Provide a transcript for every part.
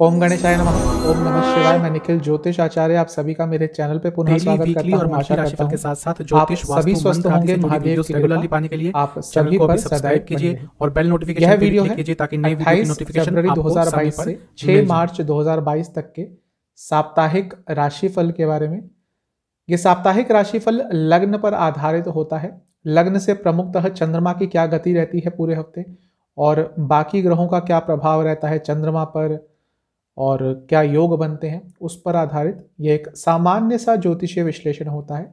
ओम गणेशाय नमः ओम नमः शिवाय मैं निखिल ज्योतिष आचार्य आप सभी का मेरे चैनल पे पुनः स्वागत करता हूं और आशा करता हूं के साथ साथ ज्योतिष सभी स्वस्थ होंगे महादेव की रेगुलरली पाने के लिए आप सभी पर सब्सक्राइब कीजिए और बेल नोटिफिकेशन यह वीडियो कीजिए ताकि नई वीडियो की नोटिफिकेशन आपको 2022 से 6 मार्च 2022 तक के साप्ताहिक राशिफल के बारे में ये साप्ताहिक राशिफल लग्न पर आधारित होता है लग्न से प्रमुखतः चंद्रमा की क्या गति रहती है पूरे हफ्ते और बाकी ग्रहों का क्या प्रभाव रहता है चंद्रमा पर और क्या योग बनते हैं उस पर आधारित यह एक सामान्य सा ज्योतिषीय विश्लेषण होता है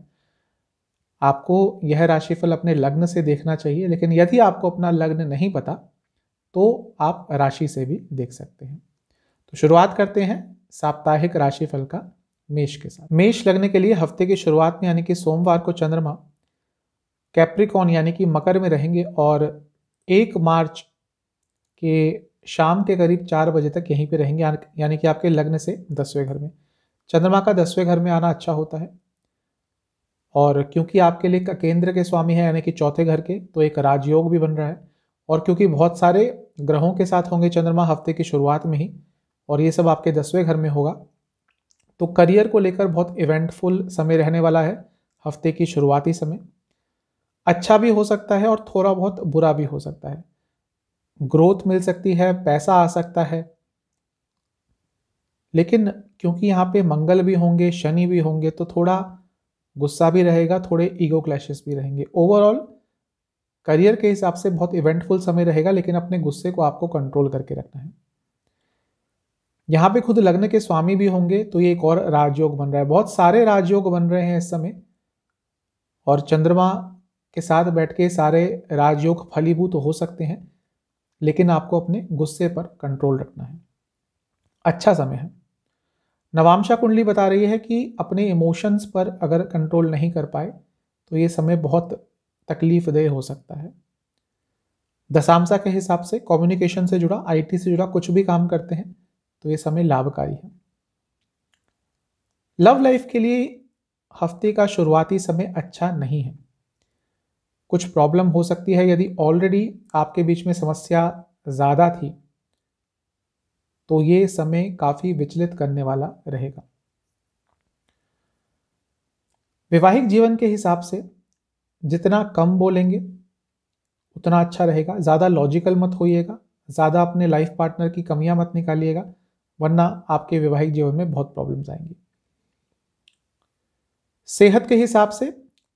आपको यह राशिफल अपने लग्न से देखना चाहिए लेकिन यदि आपको अपना लग्न नहीं पता तो आप राशि से भी देख सकते हैं तो शुरुआत करते हैं साप्ताहिक राशिफल का मेष के साथ मेष लगने के लिए हफ्ते की शुरुआत में यानी कि सोमवार को चंद्रमा कैप्रिकॉन यानी कि मकर में रहेंगे और एक मार्च के शाम के करीब चार बजे तक यहीं पर रहेंगे यानी कि आपके लग्न से दसवें घर में चंद्रमा का दसवें घर में आना अच्छा होता है और क्योंकि आपके लिए केंद्र के स्वामी है यानी कि चौथे घर के तो एक राजयोग भी बन रहा है और क्योंकि बहुत सारे ग्रहों के साथ होंगे चंद्रमा हफ्ते की शुरुआत में ही और ये सब आपके दसवें घर में होगा तो करियर को लेकर बहुत इवेंटफुल समय रहने वाला है हफ्ते की शुरुआती समय अच्छा भी हो सकता है और थोड़ा बहुत बुरा भी हो सकता है ग्रोथ मिल सकती है पैसा आ सकता है लेकिन क्योंकि यहाँ पे मंगल भी होंगे शनि भी होंगे तो थोड़ा गुस्सा भी रहेगा थोड़े ईगो क्लैशेस भी रहेंगे ओवरऑल करियर के हिसाब से बहुत इवेंटफुल समय रहेगा लेकिन अपने गुस्से को आपको कंट्रोल करके रखना है यहाँ पे खुद लग्न के स्वामी भी होंगे तो ये एक और राजयोग बन रहा है बहुत सारे राजयोग बन रहे हैं इस समय और चंद्रमा के साथ बैठ के सारे राजयोग फलीभूत तो हो सकते हैं लेकिन आपको अपने गुस्से पर कंट्रोल रखना है अच्छा समय है नवामशा कुंडली बता रही है कि अपने इमोशंस पर अगर कंट्रोल नहीं कर पाए तो ये समय बहुत तकलीफदेह हो सकता है दशामशा के हिसाब से कम्युनिकेशन से जुड़ा आईटी से जुड़ा कुछ भी काम करते हैं तो ये समय लाभकारी है लव लाइफ के लिए हफ्ते का शुरुआती समय अच्छा नहीं है कुछ प्रॉब्लम हो सकती है यदि ऑलरेडी आपके बीच में समस्या ज़्यादा थी तो ये समय काफ़ी विचलित करने वाला रहेगा वैवाहिक जीवन के हिसाब से जितना कम बोलेंगे उतना अच्छा रहेगा ज़्यादा लॉजिकल मत होइएगा ज़्यादा अपने लाइफ पार्टनर की कमियां मत निकालिएगा वरना आपके वैवाहिक जीवन में बहुत प्रॉब्लम्स आएंगी सेहत के हिसाब से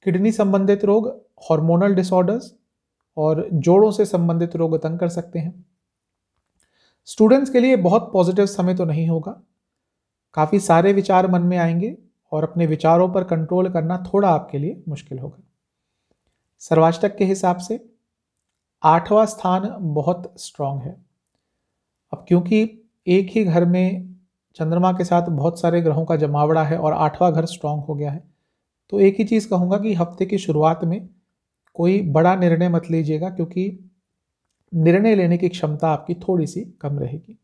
किडनी संबंधित रोग हॉर्मोनल डिसऑर्डर्स और जोड़ों से संबंधित रोग तंग कर सकते हैं स्टूडेंट्स के लिए बहुत पॉजिटिव समय तो नहीं होगा काफ़ी सारे विचार मन में आएंगे और अपने विचारों पर कंट्रोल करना थोड़ा आपके लिए मुश्किल होगा सर्वाष्टक के हिसाब से आठवां स्थान बहुत स्ट्रांग है अब क्योंकि एक ही घर में चंद्रमा के साथ बहुत सारे ग्रहों का जमावड़ा है और आठवां घर स्ट्रांग हो गया है तो एक ही चीज़ कहूँगा कि हफ्ते की शुरुआत में कोई बड़ा निर्णय मत लीजिएगा क्योंकि निर्णय लेने की क्षमता आपकी थोड़ी सी कम रहेगी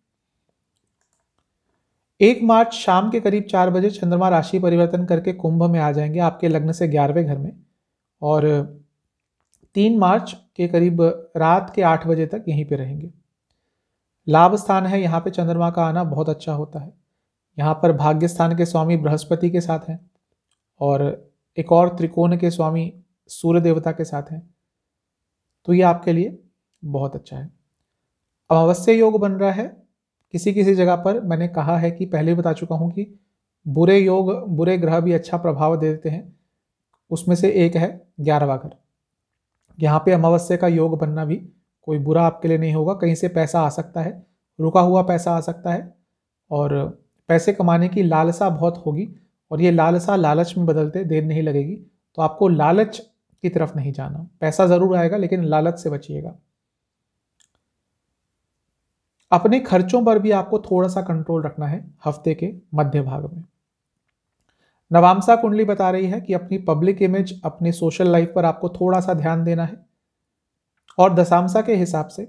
एक मार्च शाम के करीब चार बजे चंद्रमा राशि परिवर्तन करके कुंभ में आ जाएंगे आपके लग्न से ग्यारहवें घर में और तीन मार्च के करीब रात के आठ बजे तक यहीं पे रहेंगे लाभ स्थान है यहाँ पे चंद्रमा का आना बहुत अच्छा होता है यहाँ पर भाग्य स्थान के स्वामी बृहस्पति के साथ हैं और एक और त्रिकोण के स्वामी सूर्य देवता के साथ हैं तो ये आपके लिए बहुत अच्छा है अमावस्या योग बन रहा है किसी किसी जगह पर मैंने कहा है कि पहले बता चुका हूँ कि बुरे योग बुरे ग्रह भी अच्छा प्रभाव दे देते हैं उसमें से एक है ग्यारहवा घर यहाँ पे अमावस्या का योग बनना भी कोई बुरा आपके लिए नहीं होगा कहीं से पैसा आ सकता है रुका हुआ पैसा आ सकता है और पैसे कमाने की लालसा बहुत होगी और ये लालसा लालच में बदलते देर नहीं लगेगी तो आपको लालच की तरफ नहीं जाना पैसा ज़रूर आएगा लेकिन लालच से बचिएगा अपने खर्चों पर भी आपको थोड़ा सा कंट्रोल रखना है हफ्ते के मध्य भाग में नवामसा कुंडली बता रही है कि अपनी पब्लिक इमेज अपनी सोशल लाइफ पर आपको थोड़ा सा ध्यान देना है और दशामसा के हिसाब से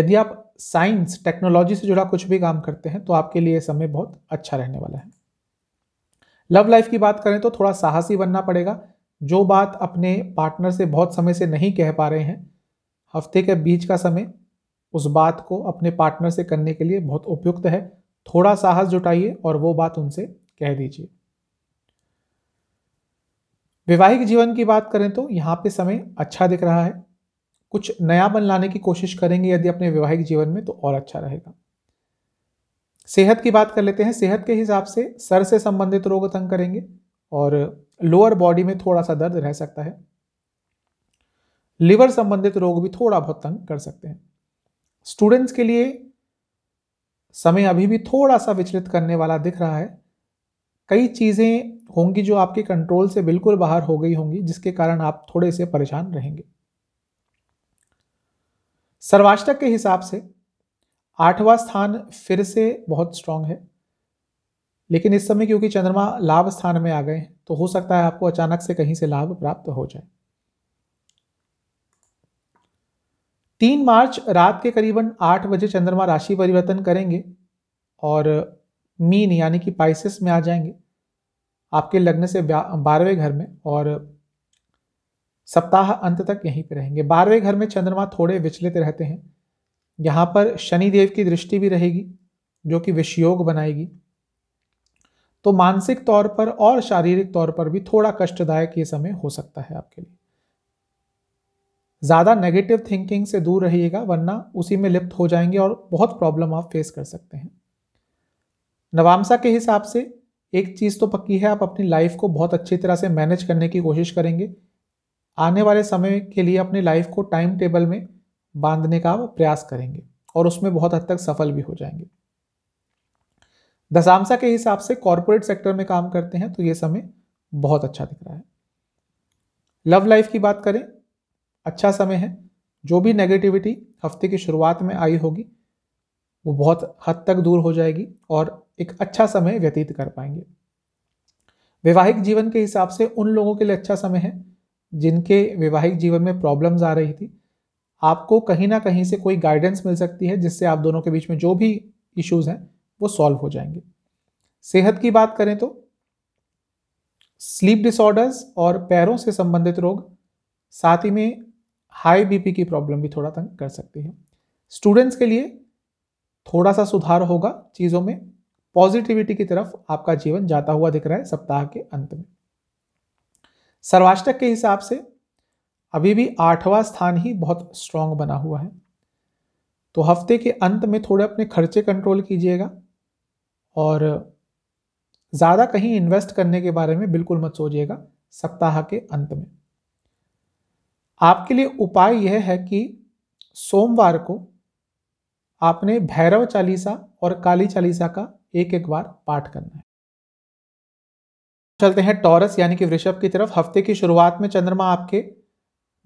यदि आप साइंस टेक्नोलॉजी से जुड़ा कुछ भी काम करते हैं तो आपके लिए समय बहुत अच्छा रहने वाला है लव लाइफ की बात करें तो थोड़ा साहसी बनना पड़ेगा जो बात अपने पार्टनर से बहुत समय से नहीं कह पा रहे हैं हफ्ते के बीच का समय उस बात को अपने पार्टनर से करने के लिए बहुत उपयुक्त है थोड़ा साहस जुटाइए और वो बात उनसे कह दीजिए वैवाहिक जीवन की बात करें तो यहाँ पे समय अच्छा दिख रहा है कुछ नया बन लाने की कोशिश करेंगे यदि अपने वैवाहिक जीवन में तो और अच्छा रहेगा सेहत की बात कर लेते हैं सेहत के हिसाब से सर से संबंधित रोग तंग करेंगे और लोअर बॉडी में थोड़ा सा दर्द रह सकता है लिवर संबंधित रोग भी थोड़ा बहुत तंग कर सकते हैं स्टूडेंट्स के लिए समय अभी भी थोड़ा सा विचलित करने वाला दिख रहा है कई चीज़ें होंगी जो आपके कंट्रोल से बिल्कुल बाहर हो गई होंगी जिसके कारण आप थोड़े से परेशान रहेंगे सर्वाष्टक के हिसाब से आठवां स्थान फिर से बहुत स्ट्रांग है लेकिन इस समय क्योंकि चंद्रमा लाभ स्थान में आ गए तो हो सकता है आपको अचानक से कहीं से लाभ प्राप्त हो जाए तीन मार्च रात के करीबन आठ बजे चंद्रमा राशि परिवर्तन करेंगे और मीन यानी कि पाइसिस में आ जाएंगे आपके लग्न से बारहवें घर में और सप्ताह अंत तक यहीं पर रहेंगे बारहवें घर में चंद्रमा थोड़े विचलित रहते हैं यहाँ पर शनि देव की दृष्टि भी रहेगी जो कि विषयोग बनाएगी तो मानसिक तौर पर और शारीरिक तौर पर भी थोड़ा कष्टदायक ये समय हो सकता है आपके लिए ज़्यादा नेगेटिव थिंकिंग से दूर रहिएगा वरना उसी में लिप्त हो जाएंगे और बहुत प्रॉब्लम आप फेस कर सकते हैं नवामसा के हिसाब से एक चीज़ तो पक्की है आप अपनी लाइफ को बहुत अच्छी तरह से मैनेज करने की कोशिश करेंगे आने वाले समय के लिए अपनी लाइफ को टाइम टेबल में बांधने का प्रयास करेंगे और उसमें बहुत हद तक सफल भी हो जाएंगे दशामशा के हिसाब से कॉरपोरेट सेक्टर में काम करते हैं तो ये समय बहुत अच्छा दिख रहा है लव लाइफ की बात करें अच्छा समय है जो भी नेगेटिविटी हफ्ते की शुरुआत में आई होगी वो बहुत हद तक दूर हो जाएगी और एक अच्छा समय व्यतीत कर पाएंगे वैवाहिक जीवन के हिसाब से उन लोगों के लिए अच्छा समय है जिनके वैवाहिक जीवन में प्रॉब्लम्स आ रही थी आपको कहीं ना कहीं से कोई गाइडेंस मिल सकती है जिससे आप दोनों के बीच में जो भी इश्यूज हैं वो सॉल्व हो जाएंगे सेहत की बात करें तो स्लीप डिसऑर्डर्स और पैरों से संबंधित रोग साथ ही में हाई बीपी की प्रॉब्लम भी थोड़ा तंग कर सकती है स्टूडेंट्स के लिए थोड़ा सा सुधार होगा चीज़ों में पॉजिटिविटी की तरफ आपका जीवन जाता हुआ दिख रहा है सप्ताह के अंत में सर्वाष्टक के हिसाब से अभी भी आठवां स्थान ही बहुत स्ट्रांग बना हुआ है तो हफ्ते के अंत में थोड़े अपने खर्चे कंट्रोल कीजिएगा और ज़्यादा कहीं इन्वेस्ट करने के बारे में बिल्कुल मत सोचिएगा सप्ताह के अंत में आपके लिए उपाय यह है कि सोमवार को आपने भैरव चालीसा और काली चालीसा का एक एक बार पाठ करना है चलते हैं टॉरस यानी कि वृषभ की तरफ हफ्ते की शुरुआत में चंद्रमा आपके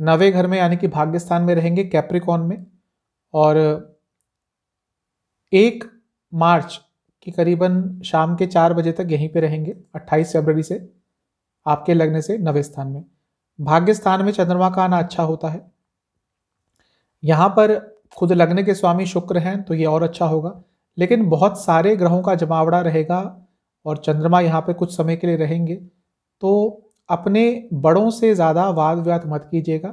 नवे घर में यानी कि भाग्य स्थान में रहेंगे कैप्रिकॉन में और एक मार्च के करीबन शाम के चार बजे तक यहीं पे रहेंगे 28 फरवरी से आपके लगने से नवे स्थान में भाग्य स्थान में चंद्रमा का आना अच्छा होता है यहाँ पर खुद लगने के स्वामी शुक्र हैं तो ये और अच्छा होगा लेकिन बहुत सारे ग्रहों का जमावड़ा रहेगा और चंद्रमा यहाँ पे कुछ समय के लिए रहेंगे तो अपने बड़ों से ज़्यादा वाद विवाद मत कीजिएगा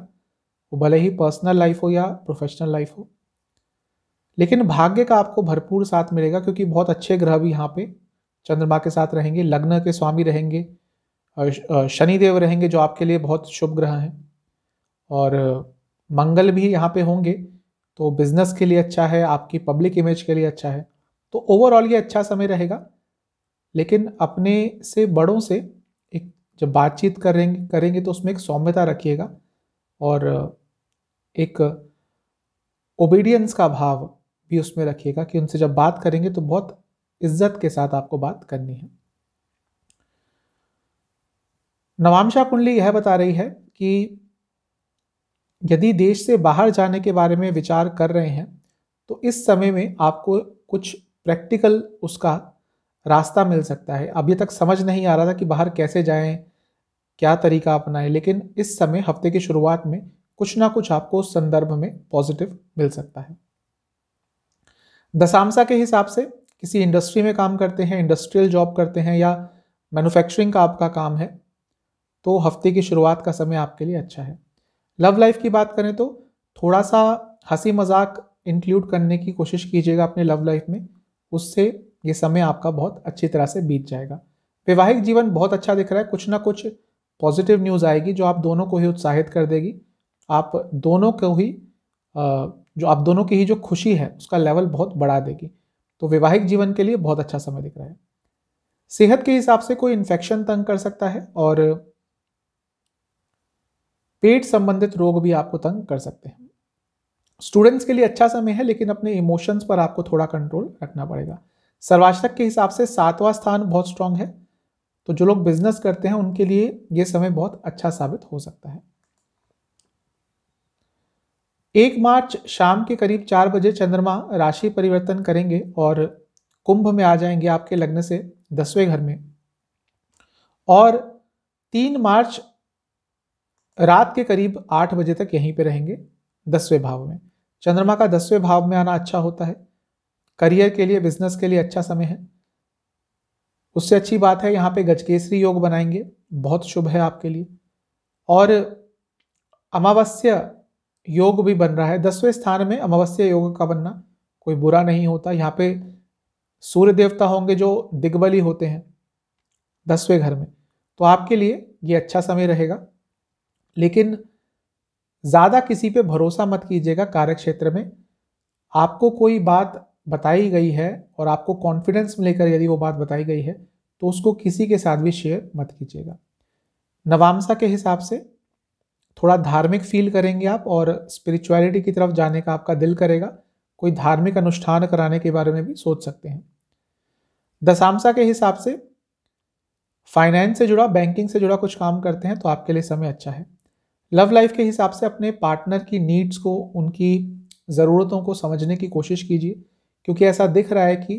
वो भले ही पर्सनल लाइफ हो या प्रोफेशनल लाइफ हो लेकिन भाग्य का आपको भरपूर साथ मिलेगा क्योंकि बहुत अच्छे ग्रह भी यहाँ पे चंद्रमा के साथ रहेंगे लग्न के स्वामी रहेंगे शनिदेव रहेंगे जो आपके लिए बहुत शुभ ग्रह हैं और मंगल भी यहाँ पे होंगे तो बिजनेस के लिए अच्छा है आपकी पब्लिक इमेज के लिए अच्छा है तो ओवरऑल ये अच्छा समय रहेगा लेकिन अपने से बड़ों से जब बातचीत करेंगे करेंगे तो उसमें एक सौम्यता रखिएगा और एक ओबीडियंस का भाव भी उसमें रखिएगा कि उनसे जब बात करेंगे तो बहुत इज्जत के साथ आपको बात करनी है नवामशा कुंडली यह बता रही है कि यदि देश से बाहर जाने के बारे में विचार कर रहे हैं तो इस समय में आपको कुछ प्रैक्टिकल उसका रास्ता मिल सकता है अभी तक समझ नहीं आ रहा था कि बाहर कैसे जाएं क्या तरीका अपनाएं लेकिन इस समय हफ्ते की शुरुआत में कुछ ना कुछ आपको उस संदर्भ में पॉजिटिव मिल सकता है दशामसा के हिसाब से किसी इंडस्ट्री में काम करते हैं इंडस्ट्रियल जॉब करते हैं या मैन्युफैक्चरिंग का आपका काम है तो हफ्ते की शुरुआत का समय आपके लिए अच्छा है लव लाइफ की बात करें तो थोड़ा सा हंसी मजाक इंक्लूड करने की कोशिश कीजिएगा अपने लव लाइफ में उससे ये समय आपका बहुत अच्छी तरह से बीत जाएगा वैवाहिक जीवन बहुत अच्छा दिख रहा है कुछ ना कुछ पॉजिटिव न्यूज़ आएगी जो आप दोनों को ही उत्साहित कर देगी आप दोनों को ही जो आप दोनों की ही जो खुशी है उसका लेवल बहुत बढ़ा देगी तो वैवाहिक जीवन के लिए बहुत अच्छा समय दिख रहा है सेहत के हिसाब से कोई इन्फेक्शन तंग कर सकता है और पेट संबंधित रोग भी आपको तंग कर सकते हैं स्टूडेंट्स के लिए अच्छा समय है लेकिन अपने इमोशंस पर आपको थोड़ा कंट्रोल रखना पड़ेगा सर्वाशक के हिसाब से सातवां स्थान बहुत स्ट्रांग है तो जो लोग बिजनेस करते हैं उनके लिए यह समय बहुत अच्छा साबित हो सकता है एक मार्च शाम के करीब चार बजे चंद्रमा राशि परिवर्तन करेंगे और कुंभ में आ जाएंगे आपके लग्न से दसवें घर में और तीन मार्च रात के करीब आठ बजे तक यहीं पे रहेंगे दसवें भाव में चंद्रमा का दसवें भाव में आना अच्छा होता है करियर के लिए बिजनेस के लिए अच्छा समय है उससे अच्छी बात है यहाँ पे गजकेसरी योग बनाएंगे बहुत शुभ है आपके लिए और अमावस्या योग भी बन रहा है दसवें स्थान में अमावस्या योग का बनना कोई बुरा नहीं होता यहाँ पे सूर्य देवता होंगे जो दिग्बली होते हैं दसवें घर में तो आपके लिए ये अच्छा समय रहेगा लेकिन ज़्यादा किसी पे भरोसा मत कीजिएगा कार्य क्षेत्र में आपको कोई बात बताई गई है और आपको कॉन्फिडेंस में लेकर यदि वो बात बताई गई है तो उसको किसी के साथ भी शेयर मत कीजिएगा नवामसा के हिसाब से थोड़ा धार्मिक फील करेंगे आप और स्पिरिचुअलिटी की तरफ जाने का आपका दिल करेगा कोई धार्मिक अनुष्ठान कराने के बारे में भी सोच सकते हैं दशामसा के हिसाब से फाइनेंस से जुड़ा बैंकिंग से जुड़ा कुछ काम करते हैं तो आपके लिए समय अच्छा है लव लाइफ के हिसाब से अपने पार्टनर की नीड्स को उनकी ज़रूरतों को समझने की कोशिश कीजिए क्योंकि ऐसा दिख रहा है कि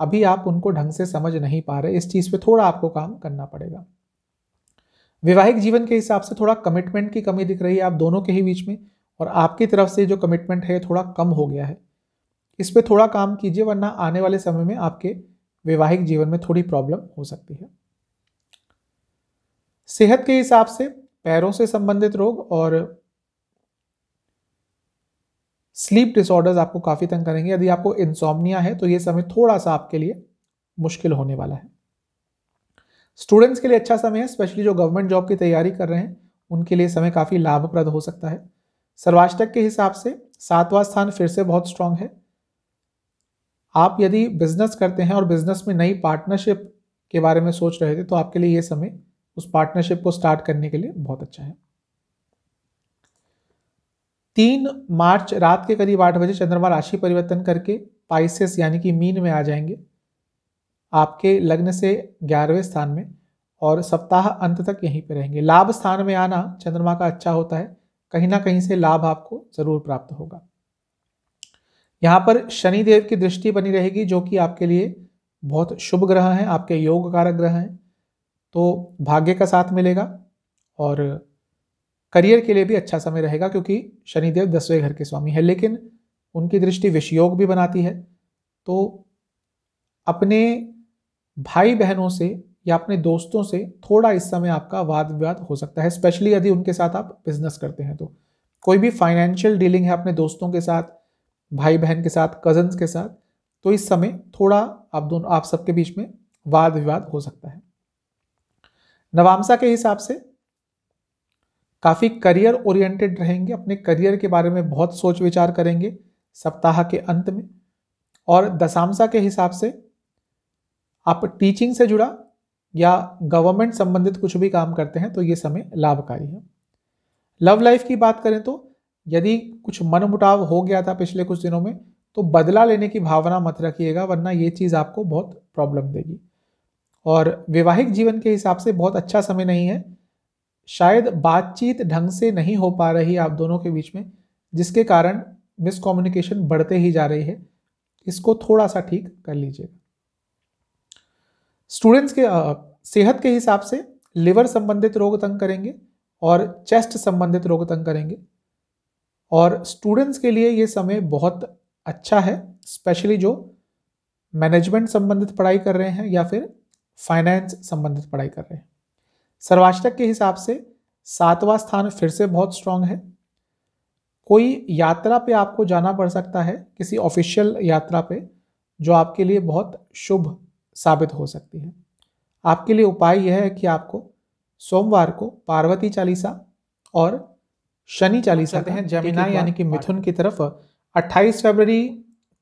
अभी आप उनको ढंग से समझ नहीं पा रहे इस चीज़ पे थोड़ा आपको काम करना पड़ेगा वैवाहिक जीवन के हिसाब से थोड़ा कमिटमेंट की कमी दिख रही है आप दोनों के ही बीच में और आपकी तरफ से जो कमिटमेंट है थोड़ा कम हो गया है इस पर थोड़ा काम कीजिए वरना आने वाले समय में आपके वैवाहिक जीवन में थोड़ी प्रॉब्लम हो सकती है सेहत के हिसाब से पैरों से संबंधित रोग और स्लीप डिसऑर्डर्स आपको काफ़ी तंग करेंगे यदि आपको इंसोमनिया है तो ये समय थोड़ा सा आपके लिए मुश्किल होने वाला है स्टूडेंट्स के लिए अच्छा समय है स्पेशली जो गवर्नमेंट जॉब की तैयारी कर रहे हैं उनके लिए समय काफ़ी लाभप्रद हो सकता है सर्वाष्टक के हिसाब से सातवां स्थान फिर से बहुत स्ट्रांग है आप यदि बिजनेस करते हैं और बिजनेस में नई पार्टनरशिप के बारे में सोच रहे थे तो आपके लिए ये समय उस पार्टनरशिप को स्टार्ट करने के लिए बहुत अच्छा है तीन मार्च रात के करीब आठ बजे चंद्रमा राशि परिवर्तन करके पाइसेस यानी कि मीन में आ जाएंगे आपके लग्न से ग्यारहवें स्थान में और सप्ताह अंत तक यहीं पर रहेंगे लाभ स्थान में आना चंद्रमा का अच्छा होता है कहीं ना कहीं से लाभ आपको जरूर प्राप्त होगा यहाँ पर शनि देव की दृष्टि बनी रहेगी जो कि आपके लिए बहुत शुभ ग्रह हैं आपके योग कारक ग्रह हैं तो भाग्य का साथ मिलेगा और करियर के लिए भी अच्छा समय रहेगा क्योंकि शनिदेव दसवें घर के स्वामी है लेकिन उनकी दृष्टि विषयोग भी बनाती है तो अपने भाई बहनों से या अपने दोस्तों से थोड़ा इस समय आपका वाद विवाद हो सकता है स्पेशली यदि उनके साथ आप बिजनेस करते हैं तो कोई भी फाइनेंशियल डीलिंग है अपने दोस्तों के साथ भाई बहन के साथ कजन्स के साथ तो इस समय थोड़ा आप दोनों आप सबके बीच में वाद विवाद हो सकता है नवामसा के हिसाब से काफ़ी करियर ओरिएंटेड रहेंगे अपने करियर के बारे में बहुत सोच विचार करेंगे सप्ताह के अंत में और दशामसा के हिसाब से आप टीचिंग से जुड़ा या गवर्नमेंट संबंधित कुछ भी काम करते हैं तो ये समय लाभकारी है लव लाइफ की बात करें तो यदि कुछ मनमुटाव हो गया था पिछले कुछ दिनों में तो बदला लेने की भावना मत रखिएगा वरना ये चीज़ आपको बहुत प्रॉब्लम देगी और वैवाहिक जीवन के हिसाब से बहुत अच्छा समय नहीं है शायद बातचीत ढंग से नहीं हो पा रही आप दोनों के बीच में जिसके कारण मिसकम्युनिकेशन बढ़ते ही जा रही है इसको थोड़ा सा ठीक कर लीजिएगा स्टूडेंट्स के आ, सेहत के हिसाब से लिवर संबंधित रोग तंग करेंगे और चेस्ट संबंधित रोग तंग करेंगे और स्टूडेंट्स के लिए ये समय बहुत अच्छा है स्पेशली जो मैनेजमेंट संबंधित पढ़ाई कर रहे हैं या फिर फाइनेंस संबंधित पढ़ाई कर रहे हैं सर्वाष्टक के हिसाब से सातवां स्थान फिर से बहुत स्ट्रांग है कोई यात्रा पे आपको जाना पड़ सकता है किसी ऑफिशियल यात्रा पे जो आपके लिए बहुत शुभ साबित हो सकती है आपके लिए उपाय यह है कि आपको सोमवार को पार्वती चालीसा और शनि चालीसा हैं जमीना यानी कि मिथुन की तरफ 28 फरवरी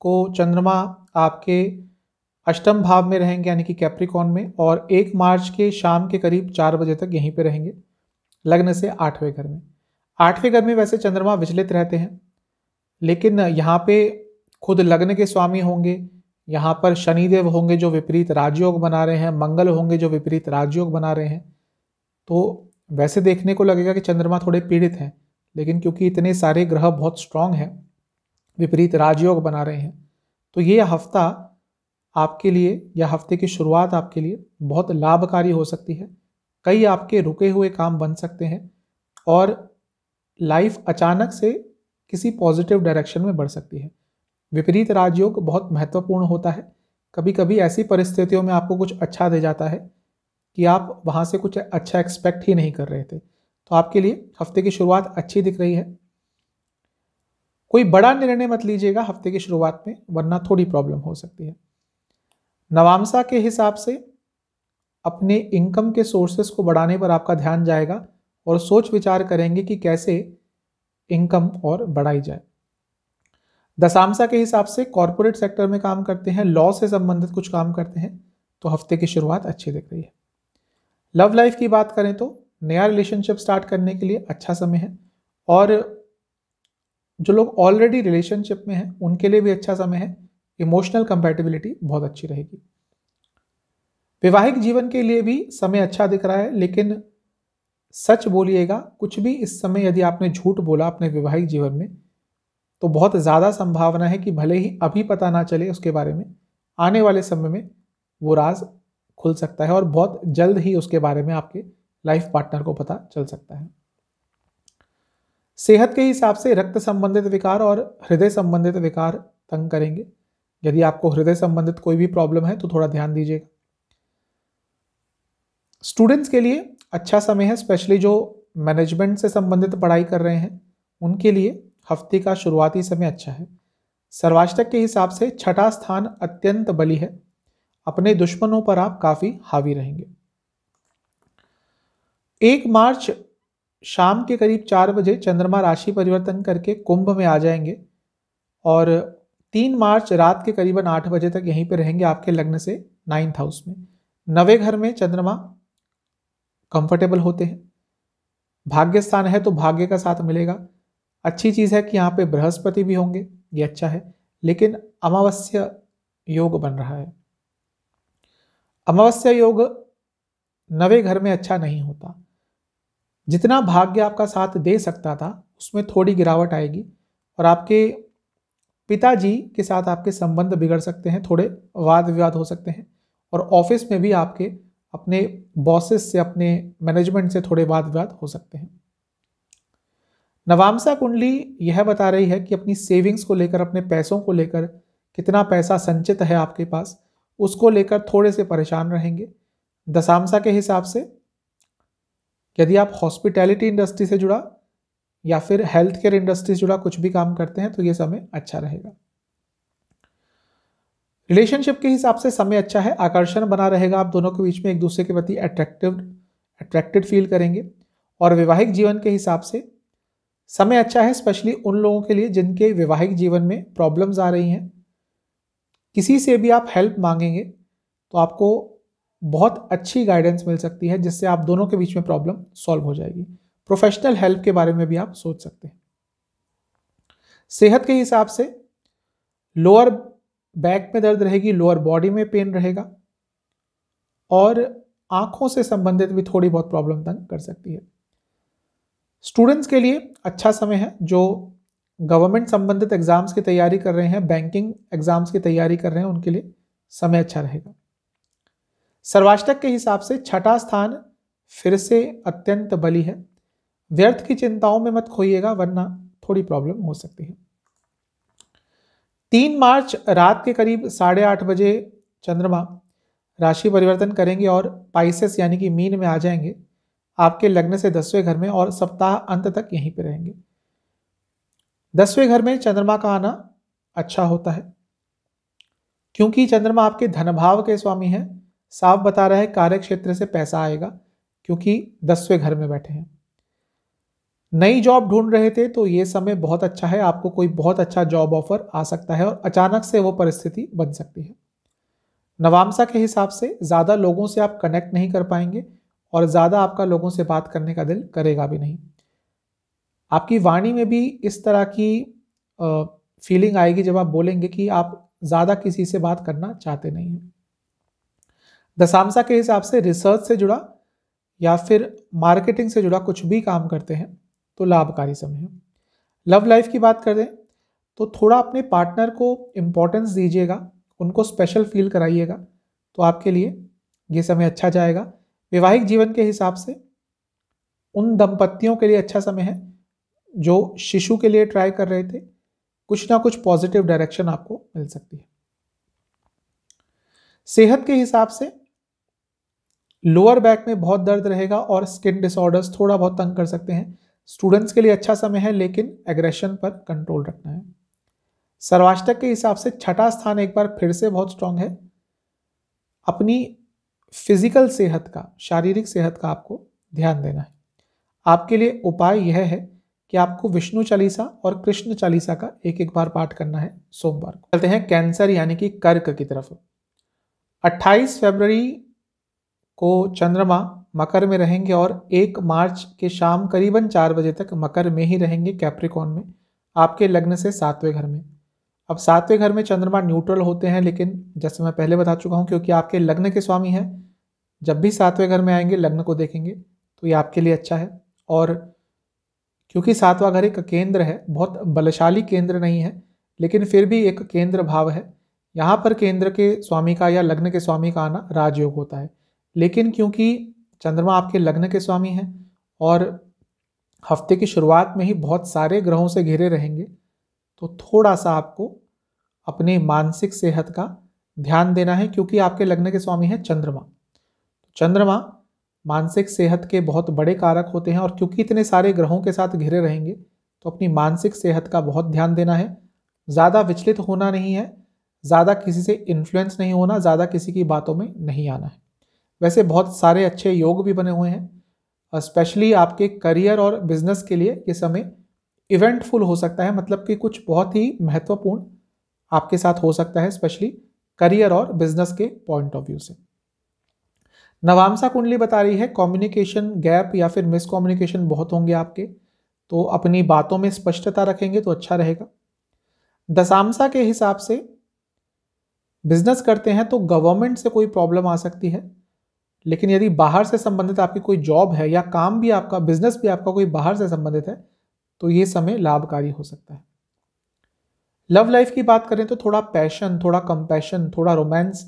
को चंद्रमा आपके अष्टम भाव में रहेंगे यानी कि कैप्रिकॉन में और एक मार्च के शाम के करीब चार बजे तक यहीं पर रहेंगे लग्न से आठवें घर में आठवें घर में वैसे चंद्रमा विचलित रहते हैं लेकिन यहाँ पे खुद लग्न के स्वामी होंगे यहाँ पर शनिदेव होंगे जो विपरीत राजयोग बना रहे हैं मंगल होंगे जो विपरीत राजयोग बना रहे हैं तो वैसे देखने को लगेगा कि चंद्रमा थोड़े पीड़ित हैं लेकिन क्योंकि इतने सारे ग्रह बहुत स्ट्रांग हैं विपरीत राजयोग बना रहे हैं तो ये हफ्ता आपके लिए या हफ्ते की शुरुआत आपके लिए बहुत लाभकारी हो सकती है कई आपके रुके हुए काम बन सकते हैं और लाइफ अचानक से किसी पॉजिटिव डायरेक्शन में बढ़ सकती है विपरीत राजयोग बहुत महत्वपूर्ण होता है कभी कभी ऐसी परिस्थितियों में आपको कुछ अच्छा दे जाता है कि आप वहाँ से कुछ अच्छा एक्सपेक्ट ही नहीं कर रहे थे तो आपके लिए हफ्ते की शुरुआत अच्छी दिख रही है कोई बड़ा निर्णय मत लीजिएगा हफ्ते की शुरुआत में वरना थोड़ी प्रॉब्लम हो सकती है नवामसा के हिसाब से अपने इनकम के सोर्सेस को बढ़ाने पर आपका ध्यान जाएगा और सोच विचार करेंगे कि कैसे इनकम और बढ़ाई जाए दशामसा के हिसाब से कॉरपोरेट सेक्टर में काम करते हैं लॉ से संबंधित कुछ काम करते हैं तो हफ्ते की शुरुआत अच्छी दिख रही है लव लाइफ की बात करें तो नया रिलेशनशिप स्टार्ट करने के लिए अच्छा समय है और जो लोग ऑलरेडी रिलेशनशिप में हैं उनके लिए भी अच्छा समय है इमोशनल कंपैटिबिलिटी बहुत अच्छी रहेगी वैवाहिक जीवन के लिए भी समय अच्छा दिख रहा है लेकिन सच बोलिएगा कुछ भी इस समय यदि आपने झूठ बोला अपने वैवाहिक जीवन में तो बहुत ज़्यादा संभावना है कि भले ही अभी पता ना चले उसके बारे में आने वाले समय में वो राज खुल सकता है और बहुत जल्द ही उसके बारे में आपके लाइफ पार्टनर को पता चल सकता है सेहत के हिसाब से रक्त संबंधित विकार और हृदय संबंधित विकार तंग करेंगे यदि आपको हृदय संबंधित कोई भी प्रॉब्लम है तो थोड़ा ध्यान दीजिएगा स्टूडेंट्स के लिए अच्छा समय है स्पेशली जो मैनेजमेंट से संबंधित पढ़ाई कर रहे हैं उनके लिए हफ्ते का शुरुआती समय अच्छा है सर्वाष्टक के हिसाब से छठा स्थान अत्यंत बली है अपने दुश्मनों पर आप काफी हावी रहेंगे एक मार्च शाम के करीब चार बजे चंद्रमा राशि परिवर्तन करके कुंभ में आ जाएंगे और तीन मार्च रात के करीबन आठ बजे तक यहीं पर रहेंगे आपके लग्न से नाइन्थ हाउस में नवे घर में चंद्रमा कंफर्टेबल होते हैं भाग्य स्थान है तो भाग्य का साथ मिलेगा अच्छी चीज़ है कि यहाँ पे बृहस्पति भी होंगे ये अच्छा है लेकिन अमावस्या योग बन रहा है अमावस्या योग नवे घर में अच्छा नहीं होता जितना भाग्य आपका साथ दे सकता था उसमें थोड़ी गिरावट आएगी और आपके पिताजी के साथ आपके संबंध बिगड़ सकते हैं थोड़े वाद विवाद हो सकते हैं और ऑफिस में भी आपके अपने बॉसेस से अपने मैनेजमेंट से थोड़े वाद विवाद हो सकते हैं नवामसा कुंडली यह बता रही है कि अपनी सेविंग्स को लेकर अपने पैसों को लेकर कितना पैसा संचित है आपके पास उसको लेकर थोड़े से परेशान रहेंगे दशामसा के हिसाब से यदि आप हॉस्पिटैलिटी इंडस्ट्री से जुड़ा या फिर हेल्थ केयर इंडस्ट्री से जुड़ा कुछ भी काम करते हैं तो ये समय अच्छा रहेगा रिलेशनशिप के हिसाब से समय अच्छा है आकर्षण बना रहेगा आप दोनों के बीच में एक दूसरे के प्रति अट्रैक्टिव अट्रैक्टेड फील करेंगे और वैवाहिक जीवन के हिसाब से समय अच्छा है स्पेशली उन लोगों के लिए जिनके वैवाहिक जीवन में प्रॉब्लम्स आ रही हैं किसी से भी आप हेल्प मांगेंगे तो आपको बहुत अच्छी गाइडेंस मिल सकती है जिससे आप दोनों के बीच में प्रॉब्लम सॉल्व हो जाएगी प्रोफेशनल हेल्प के बारे में भी आप सोच सकते हैं सेहत के हिसाब से लोअर बैक में दर्द रहेगी लोअर बॉडी में पेन रहेगा और आंखों से संबंधित भी थोड़ी बहुत प्रॉब्लम तंग कर सकती है स्टूडेंट्स के लिए अच्छा समय है जो गवर्नमेंट संबंधित एग्ज़ाम्स की तैयारी कर रहे हैं बैंकिंग एग्ज़ाम्स की तैयारी कर रहे हैं उनके लिए समय अच्छा रहेगा सर्वाष्टक के हिसाब से छठा स्थान फिर से अत्यंत बली है व्यर्थ की चिंताओं में मत खोइएगा वरना थोड़ी प्रॉब्लम हो सकती है तीन मार्च रात के करीब साढ़े आठ बजे चंद्रमा राशि परिवर्तन करेंगे और पाइसेस यानी कि मीन में आ जाएंगे आपके लग्न से दसवें घर में और सप्ताह अंत तक यहीं पर रहेंगे दसवें घर में चंद्रमा का आना अच्छा होता है क्योंकि चंद्रमा आपके धनभाव के स्वामी हैं साफ बता रहा है कार्य क्षेत्र से पैसा आएगा क्योंकि दसवें घर में बैठे हैं नई जॉब ढूंढ रहे थे तो ये समय बहुत अच्छा है आपको कोई बहुत अच्छा जॉब ऑफर आ सकता है और अचानक से वो परिस्थिति बन सकती है नवामसा के हिसाब से ज़्यादा लोगों से आप कनेक्ट नहीं कर पाएंगे और ज़्यादा आपका लोगों से बात करने का दिल करेगा भी नहीं आपकी वाणी में भी इस तरह की फीलिंग आएगी जब आप बोलेंगे कि आप ज़्यादा किसी से बात करना चाहते नहीं हैं दसामसा के हिसाब से रिसर्च से जुड़ा या फिर मार्केटिंग से जुड़ा कुछ भी काम करते हैं तो लाभकारी समय है लव लाइफ की बात कर दें तो थोड़ा अपने पार्टनर को इम्पोर्टेंस दीजिएगा उनको स्पेशल फील कराइएगा तो आपके लिए ये समय अच्छा जाएगा वैवाहिक जीवन के हिसाब से उन दंपतियों के लिए अच्छा समय है जो शिशु के लिए ट्राई कर रहे थे कुछ ना कुछ पॉजिटिव डायरेक्शन आपको मिल सकती है सेहत के हिसाब से लोअर बैक में बहुत दर्द रहेगा और स्किन डिसऑर्डर्स थोड़ा बहुत तंग कर सकते हैं स्टूडेंट्स के लिए अच्छा समय है लेकिन एग्रेशन पर कंट्रोल रखना है सर्वाष्टक के हिसाब से छठा स्थान एक बार फिर से बहुत स्ट्रांग है अपनी फिजिकल सेहत का शारीरिक सेहत का आपको ध्यान देना है आपके लिए उपाय यह है कि आपको विष्णु चालीसा और कृष्ण चालीसा का एक एक बार पाठ करना है सोमवार को चलते हैं कैंसर यानी कि कर्क की तरफ 28 फरवरी को चंद्रमा मकर में रहेंगे और एक मार्च के शाम करीबन चार बजे तक मकर में ही रहेंगे कैप्रिकॉन में आपके लग्न से सातवें घर में अब सातवें घर में चंद्रमा न्यूट्रल होते हैं लेकिन जैसे मैं पहले बता चुका हूँ क्योंकि आपके लग्न के स्वामी हैं जब भी सातवें घर में आएंगे लग्न को देखेंगे तो ये आपके लिए अच्छा है और क्योंकि सातवां घर एक केंद्र है बहुत बलशाली केंद्र नहीं है लेकिन फिर भी एक केंद्र भाव है यहाँ पर केंद्र के स्वामी का या लग्न के स्वामी का आना राजयोग होता है लेकिन क्योंकि चंद्रमा आपके लग्न के स्वामी हैं और हफ्ते की शुरुआत में ही बहुत सारे ग्रहों से घिरे रहेंगे तो थोड़ा सा आपको अपने मानसिक सेहत का ध्यान देना है क्योंकि आपके लग्न के स्वामी हैं चंद्रमा चंद्रमा मानसिक सेहत के बहुत बड़े कारक होते हैं और क्योंकि इतने सारे ग्रहों के साथ घिरे रहेंगे तो अपनी मानसिक सेहत का बहुत ध्यान देना है ज़्यादा विचलित होना नहीं है ज़्यादा किसी से इन्फ्लुएंस नहीं होना ज़्यादा किसी की बातों में नहीं आना है वैसे बहुत सारे अच्छे योग भी बने हुए हैं स्पेशली आपके करियर और बिजनेस के लिए ये समय इवेंटफुल हो सकता है मतलब कि कुछ बहुत ही महत्वपूर्ण आपके साथ हो सकता है स्पेशली करियर और बिजनेस के पॉइंट ऑफ व्यू से नवामसा कुंडली बता रही है कम्युनिकेशन गैप या फिर मिसकम्युनिकेशन बहुत होंगे आपके तो अपनी बातों में स्पष्टता रखेंगे तो अच्छा रहेगा दशामसा के हिसाब से बिजनेस करते हैं तो गवर्नमेंट से कोई प्रॉब्लम आ सकती है लेकिन यदि बाहर से संबंधित आपकी कोई जॉब है या काम भी आपका बिजनेस भी आपका कोई बाहर से संबंधित है तो ये समय लाभकारी हो सकता है लव लाइफ की बात करें तो थोड़ा पैशन थोड़ा कंपैशन थोड़ा रोमांस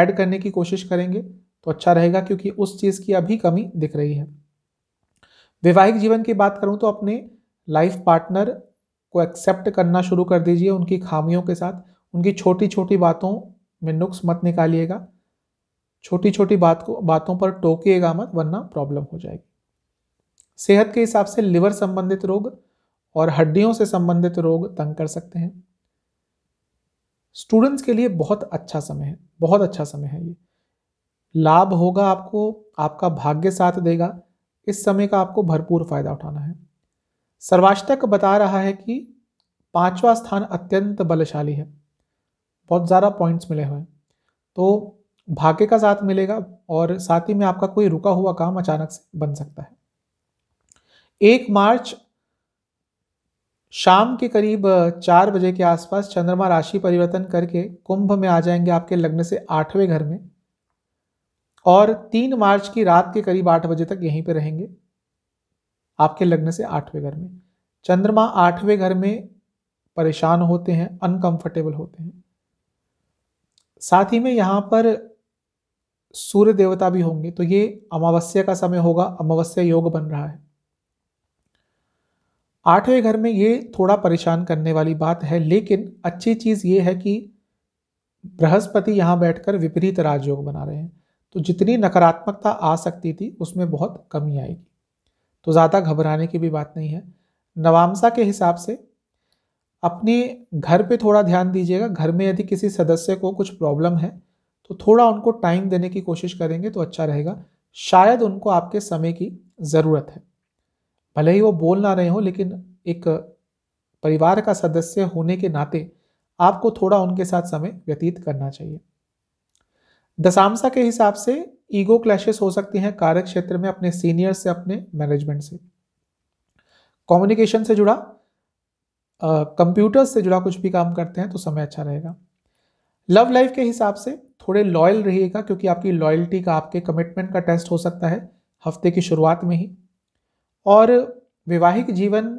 ऐड करने की कोशिश करेंगे तो अच्छा रहेगा क्योंकि उस चीज़ की अभी कमी दिख रही है वैवाहिक जीवन की बात करूँ तो अपने लाइफ पार्टनर को एक्सेप्ट करना शुरू कर दीजिए उनकी खामियों के साथ उनकी छोटी छोटी बातों में नुक्स मत निकालिएगा छोटी छोटी बात को बातों पर टोकिएगा मत वरना प्रॉब्लम हो जाएगी सेहत के हिसाब से लिवर संबंधित रोग और हड्डियों से संबंधित रोग तंग कर सकते हैं स्टूडेंट्स के लिए बहुत अच्छा समय है बहुत अच्छा समय है ये लाभ होगा आपको आपका भाग्य साथ देगा इस समय का आपको भरपूर फायदा उठाना है सर्वाष्टक बता रहा है कि पांचवा स्थान अत्यंत बलशाली है बहुत ज़्यादा पॉइंट्स मिले हुए हैं तो भाग्य का साथ मिलेगा और साथ ही में आपका कोई रुका हुआ काम अचानक से बन सकता है एक मार्च शाम के करीब चार बजे के आसपास चंद्रमा राशि परिवर्तन करके कुंभ में आ जाएंगे आपके लग्न से आठवें घर में और तीन मार्च की रात के करीब आठ बजे तक यहीं पर रहेंगे आपके लग्न से आठवें घर में चंद्रमा आठवें घर में परेशान होते हैं अनकंफर्टेबल होते हैं साथ ही में यहाँ पर सूर्य देवता भी होंगे तो ये अमावस्या का समय होगा अमावस्या योग बन रहा है आठवें घर में ये थोड़ा परेशान करने वाली बात है लेकिन अच्छी चीज़ ये है कि बृहस्पति यहां बैठकर विपरीत राजयोग बना रहे हैं तो जितनी नकारात्मकता आ सकती थी उसमें बहुत कमी आएगी तो ज़्यादा घबराने की भी बात नहीं है नवामसा के हिसाब से अपने घर पे थोड़ा ध्यान दीजिएगा घर में यदि किसी सदस्य को कुछ प्रॉब्लम है तो थोड़ा उनको टाइम देने की कोशिश करेंगे तो अच्छा रहेगा शायद उनको आपके समय की ज़रूरत है भले ही वो बोल ना रहे हो लेकिन एक परिवार का सदस्य होने के नाते आपको थोड़ा उनके साथ समय व्यतीत करना चाहिए दशामसा के हिसाब से ईगो क्लैशेस हो सकती हैं कार्य क्षेत्र में अपने सीनियर से अपने मैनेजमेंट से कम्युनिकेशन से जुड़ा कंप्यूटर से जुड़ा कुछ भी काम करते हैं तो समय अच्छा रहेगा लव लाइफ के हिसाब से थोड़े लॉयल रहिएगा क्योंकि आपकी लॉयल्टी का आपके कमिटमेंट का टेस्ट हो सकता है हफ्ते की शुरुआत में ही और वैवाहिक जीवन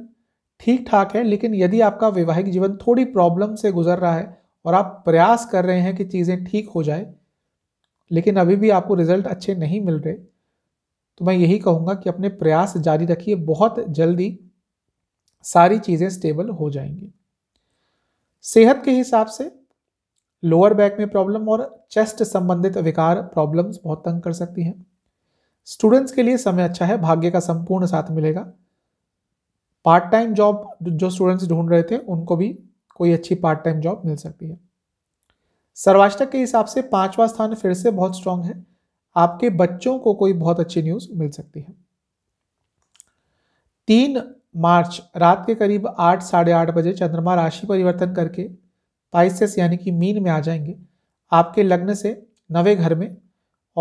ठीक ठाक है लेकिन यदि आपका वैवाहिक जीवन थोड़ी प्रॉब्लम से गुजर रहा है और आप प्रयास कर रहे हैं कि चीज़ें ठीक हो जाए लेकिन अभी भी आपको रिजल्ट अच्छे नहीं मिल रहे तो मैं यही कहूँगा कि अपने प्रयास जारी रखिए बहुत जल्दी सारी चीज़ें स्टेबल हो जाएंगी सेहत के हिसाब से लोअर बैक में प्रॉब्लम और चेस्ट संबंधित विकार प्रॉब्लम्स बहुत तंग कर सकती हैं स्टूडेंट्स के लिए समय अच्छा है भाग्य का संपूर्ण साथ मिलेगा पार्ट टाइम जॉब जो स्टूडेंट्स ढूंढ रहे थे उनको भी कोई अच्छी पार्ट टाइम जॉब मिल सकती है सर्वाष्टक के हिसाब से पांचवा स्थान फिर से बहुत स्ट्रांग है आपके बच्चों को कोई बहुत अच्छी न्यूज मिल सकती है तीन मार्च रात के करीब आठ साढ़े आठ बजे चंद्रमा राशि परिवर्तन करके पाइसेस यानी कि मीन में आ जाएंगे आपके लग्न से नवे घर में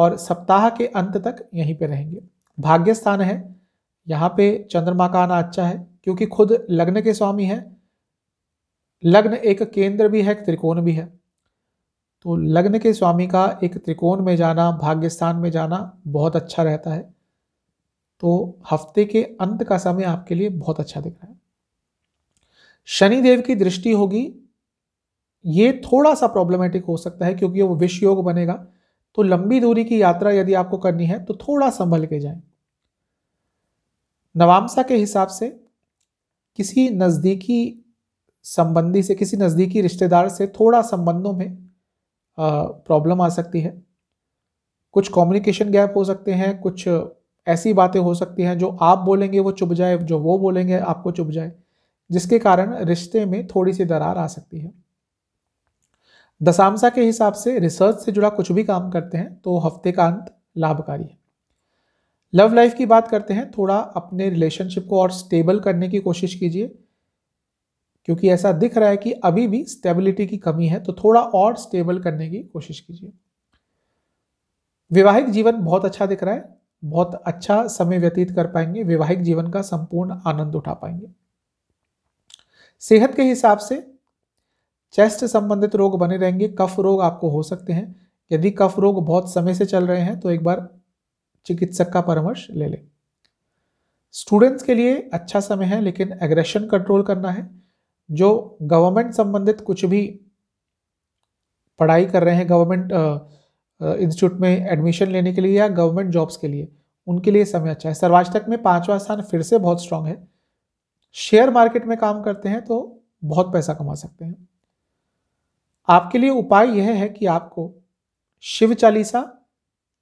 और सप्ताह के अंत तक यहीं पे रहेंगे भाग्य स्थान है यहाँ पे चंद्रमा का आना अच्छा है क्योंकि खुद लग्न के स्वामी हैं लग्न एक केंद्र भी है एक त्रिकोण भी है तो लग्न के स्वामी का एक त्रिकोण में जाना भाग्य स्थान में जाना बहुत अच्छा रहता है तो हफ्ते के अंत का समय आपके लिए बहुत अच्छा दिख रहा है शनिदेव की दृष्टि होगी ये थोड़ा सा प्रॉब्लमेटिक हो सकता है क्योंकि वो विष योग बनेगा तो लंबी दूरी की यात्रा यदि आपको करनी है तो थोड़ा संभल के जाएं नवामसा के हिसाब से किसी नज़दीकी संबंधी से किसी नज़दीकी रिश्तेदार से थोड़ा संबंधों में प्रॉब्लम आ सकती है कुछ कम्युनिकेशन गैप हो सकते हैं कुछ ऐसी बातें हो सकती हैं जो आप बोलेंगे वो चुप जाए जो वो बोलेंगे आपको चुप जाए जिसके कारण रिश्ते में थोड़ी सी दरार आ सकती है दशामसा के हिसाब से रिसर्च से जुड़ा कुछ भी काम करते हैं तो हफ्ते का अंत लाभकारी है लव लाइफ की बात करते हैं थोड़ा अपने रिलेशनशिप को और स्टेबल करने की कोशिश कीजिए क्योंकि ऐसा दिख रहा है कि अभी भी स्टेबिलिटी की कमी है तो थोड़ा और स्टेबल करने की कोशिश कीजिए वैवाहिक जीवन बहुत अच्छा दिख रहा है बहुत अच्छा समय व्यतीत कर पाएंगे वैवाहिक जीवन का संपूर्ण आनंद उठा पाएंगे सेहत के हिसाब से चेस्ट संबंधित रोग बने रहेंगे कफ रोग आपको हो सकते हैं यदि कफ रोग बहुत समय से चल रहे हैं तो एक बार चिकित्सक का परामर्श ले लें स्टूडेंट्स के लिए अच्छा समय है लेकिन एग्रेशन कंट्रोल करना है जो गवर्नमेंट संबंधित कुछ भी पढ़ाई कर रहे हैं गवर्नमेंट इंस्टीट्यूट में एडमिशन लेने के लिए या गवर्नमेंट जॉब्स के लिए उनके लिए समय अच्छा है सर्वाज तक में पांचवा स्थान फिर से बहुत स्ट्रांग है शेयर मार्केट में काम करते हैं तो बहुत पैसा कमा सकते हैं आपके लिए उपाय यह है कि आपको शिव चालीसा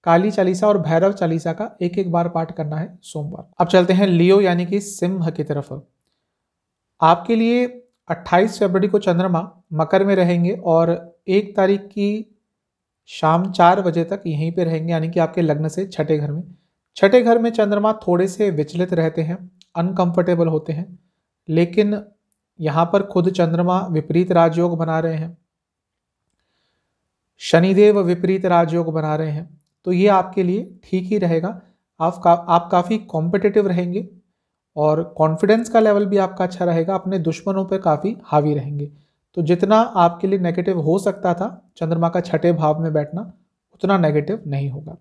काली चालीसा और भैरव चालीसा का एक एक बार पाठ करना है सोमवार अब चलते हैं लियो यानी कि सिंह की तरफ आपके लिए 28 फरवरी को चंद्रमा मकर में रहेंगे और एक तारीख की शाम चार बजे तक यहीं पे रहेंगे यानी कि आपके लग्न से छठे घर में छठे घर में चंद्रमा थोड़े से विचलित रहते हैं अनकंफर्टेबल होते हैं लेकिन यहाँ पर खुद चंद्रमा विपरीत राजयोग बना रहे हैं शनिदेव विपरीत राजयोग बना रहे हैं तो ये आपके लिए ठीक ही रहेगा आप का आप काफ़ी कॉम्पिटिटिव रहेंगे और कॉन्फिडेंस का लेवल भी आपका अच्छा रहेगा अपने दुश्मनों पर काफ़ी हावी रहेंगे तो जितना आपके लिए नेगेटिव हो सकता था चंद्रमा का छठे भाव में बैठना उतना नेगेटिव नहीं होगा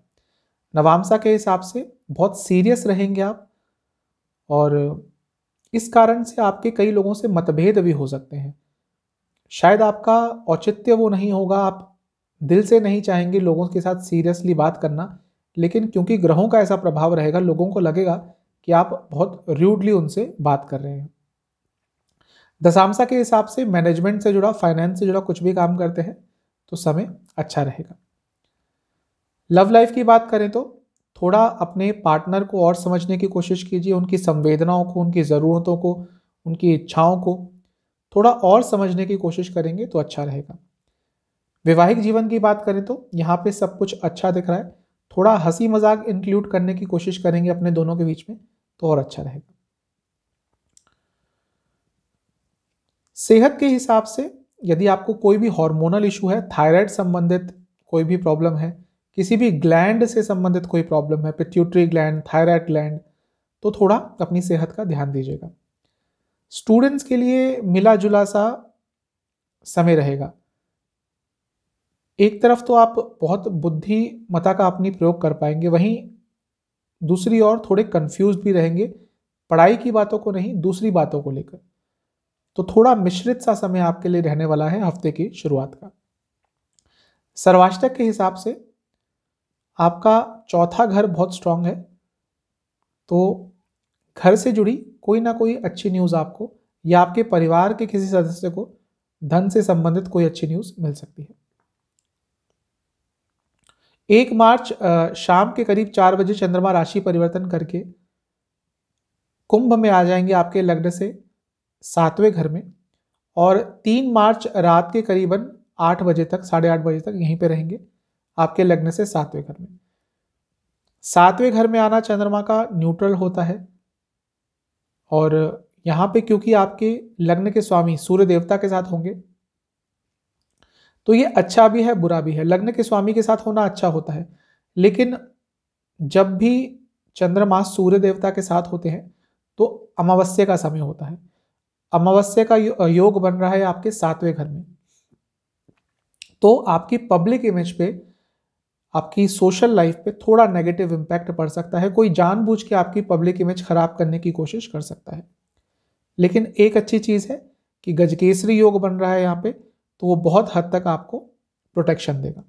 नवामसा के हिसाब से बहुत सीरियस रहेंगे आप और इस कारण से आपके कई लोगों से मतभेद भी हो सकते हैं शायद आपका औचित्य वो नहीं होगा आप दिल से नहीं चाहेंगे लोगों के साथ सीरियसली बात करना लेकिन क्योंकि ग्रहों का ऐसा प्रभाव रहेगा लोगों को लगेगा कि आप बहुत र्यूडली उनसे बात कर रहे हैं दशामसा के हिसाब से मैनेजमेंट से जुड़ा फाइनेंस से जुड़ा कुछ भी काम करते हैं तो समय अच्छा रहेगा लव लाइफ की बात करें तो थोड़ा अपने पार्टनर को और समझने की कोशिश कीजिए उनकी संवेदनाओं को उनकी ज़रूरतों को उनकी इच्छाओं को थोड़ा और समझने की कोशिश करेंगे तो अच्छा रहेगा वैवाहिक जीवन की बात करें तो यहाँ पे सब कुछ अच्छा दिख रहा है थोड़ा हंसी मजाक इंक्लूड करने की कोशिश करेंगे अपने दोनों के बीच में तो और अच्छा रहेगा सेहत के हिसाब से यदि आपको कोई भी हार्मोनल इशू है थायराइड संबंधित कोई भी प्रॉब्लम है किसी भी ग्लैंड से संबंधित कोई प्रॉब्लम है पिट्यूटरी ग्लैंड थायराइड ग्लैंड तो थोड़ा अपनी सेहत का ध्यान दीजिएगा स्टूडेंट्स के लिए मिला जुला सा समय रहेगा एक तरफ तो आप बहुत बुद्धिमता का अपनी प्रयोग कर पाएंगे वहीं दूसरी ओर थोड़े कंफ्यूज भी रहेंगे पढ़ाई की बातों को नहीं दूसरी बातों को लेकर तो थोड़ा मिश्रित सा समय आपके लिए रहने वाला है हफ्ते की शुरुआत का सर्वाष्टक के हिसाब से आपका चौथा घर बहुत स्ट्रांग है तो घर से जुड़ी कोई ना कोई अच्छी न्यूज़ आपको या आपके परिवार के किसी सदस्य को धन से संबंधित कोई अच्छी न्यूज़ मिल सकती है एक मार्च शाम के करीब चार बजे चंद्रमा राशि परिवर्तन करके कुंभ में आ जाएंगे आपके लग्न से सातवें घर में और तीन मार्च रात के करीबन आठ बजे तक साढ़े आठ बजे तक यहीं पे रहेंगे आपके लग्न से सातवें घर में सातवें घर में आना चंद्रमा का न्यूट्रल होता है और यहाँ पे क्योंकि आपके लग्न के स्वामी सूर्य देवता के साथ होंगे तो ये अच्छा भी है बुरा भी है लग्न के स्वामी के साथ होना अच्छा होता है लेकिन जब भी चंद्रमा सूर्य देवता के साथ होते हैं तो अमावस्या का समय होता है अमावस्या का यो, योग बन रहा है आपके सातवें घर में तो आपकी पब्लिक इमेज पे आपकी सोशल लाइफ पे थोड़ा नेगेटिव इम्पैक्ट पड़ सकता है कोई जानबूझ के आपकी पब्लिक इमेज खराब करने की कोशिश कर सकता है लेकिन एक अच्छी चीज़ है कि गजकेसरी योग बन रहा है यहाँ पे तो वो बहुत हद तक आपको प्रोटेक्शन देगा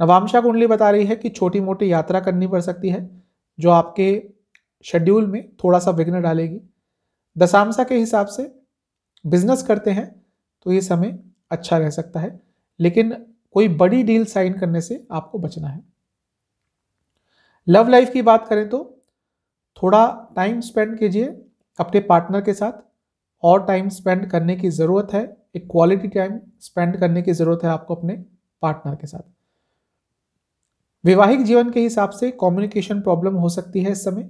नवामशा कुंडली बता रही है कि छोटी मोटी यात्रा करनी पड़ सकती है जो आपके शेड्यूल में थोड़ा सा विघ्न डालेगी दशामशा के हिसाब से बिजनेस करते हैं तो ये समय अच्छा रह सकता है लेकिन कोई बड़ी डील साइन करने से आपको बचना है लव लाइफ की बात करें तो थोड़ा टाइम स्पेंड कीजिए अपने पार्टनर के साथ और टाइम स्पेंड करने की ज़रूरत है एक क्वालिटी टाइम स्पेंड करने की ज़रूरत है आपको अपने पार्टनर के साथ वैवाहिक जीवन के हिसाब से कम्युनिकेशन प्रॉब्लम हो सकती है इस समय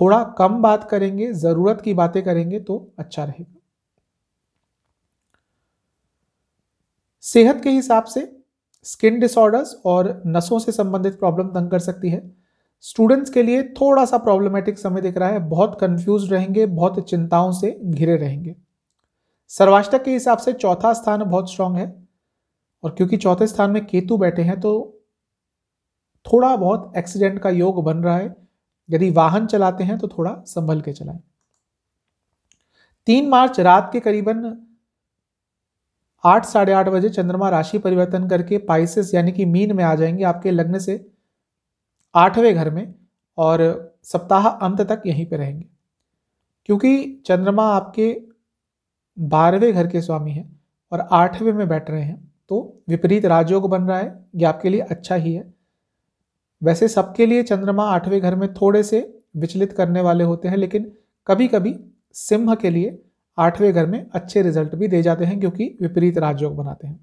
थोड़ा कम बात करेंगे ज़रूरत की बातें करेंगे तो अच्छा रहेगा सेहत के हिसाब से स्किन डिसऑर्डर्स और नसों से संबंधित प्रॉब्लम तंग कर सकती है स्टूडेंट्स के लिए थोड़ा सा प्रॉब्लमेटिक समय दिख रहा है बहुत कंफ्यूज रहेंगे बहुत चिंताओं से घिरे रहेंगे सर्वाष्टक के हिसाब से चौथा स्थान बहुत स्ट्रांग है और क्योंकि चौथे स्थान में केतु बैठे हैं तो थोड़ा बहुत एक्सीडेंट का योग बन रहा है यदि वाहन चलाते हैं तो थोड़ा संभल के चलाएं तीन मार्च रात के करीबन आठ साढ़े आठ बजे चंद्रमा राशि परिवर्तन करके पाइसिस यानी कि मीन में आ जाएंगे आपके लग्न से आठवें घर में और सप्ताह अंत तक यहीं पर रहेंगे क्योंकि चंद्रमा आपके बारहवें घर के स्वामी हैं और आठवें में बैठ रहे हैं तो विपरीत राजयोग बन रहा है ये आपके लिए अच्छा ही है वैसे सबके लिए चंद्रमा आठवें घर में थोड़े से विचलित करने वाले होते हैं लेकिन कभी कभी सिंह के लिए आठवें घर में अच्छे रिजल्ट भी दे जाते हैं क्योंकि विपरीत राजयोग बनाते हैं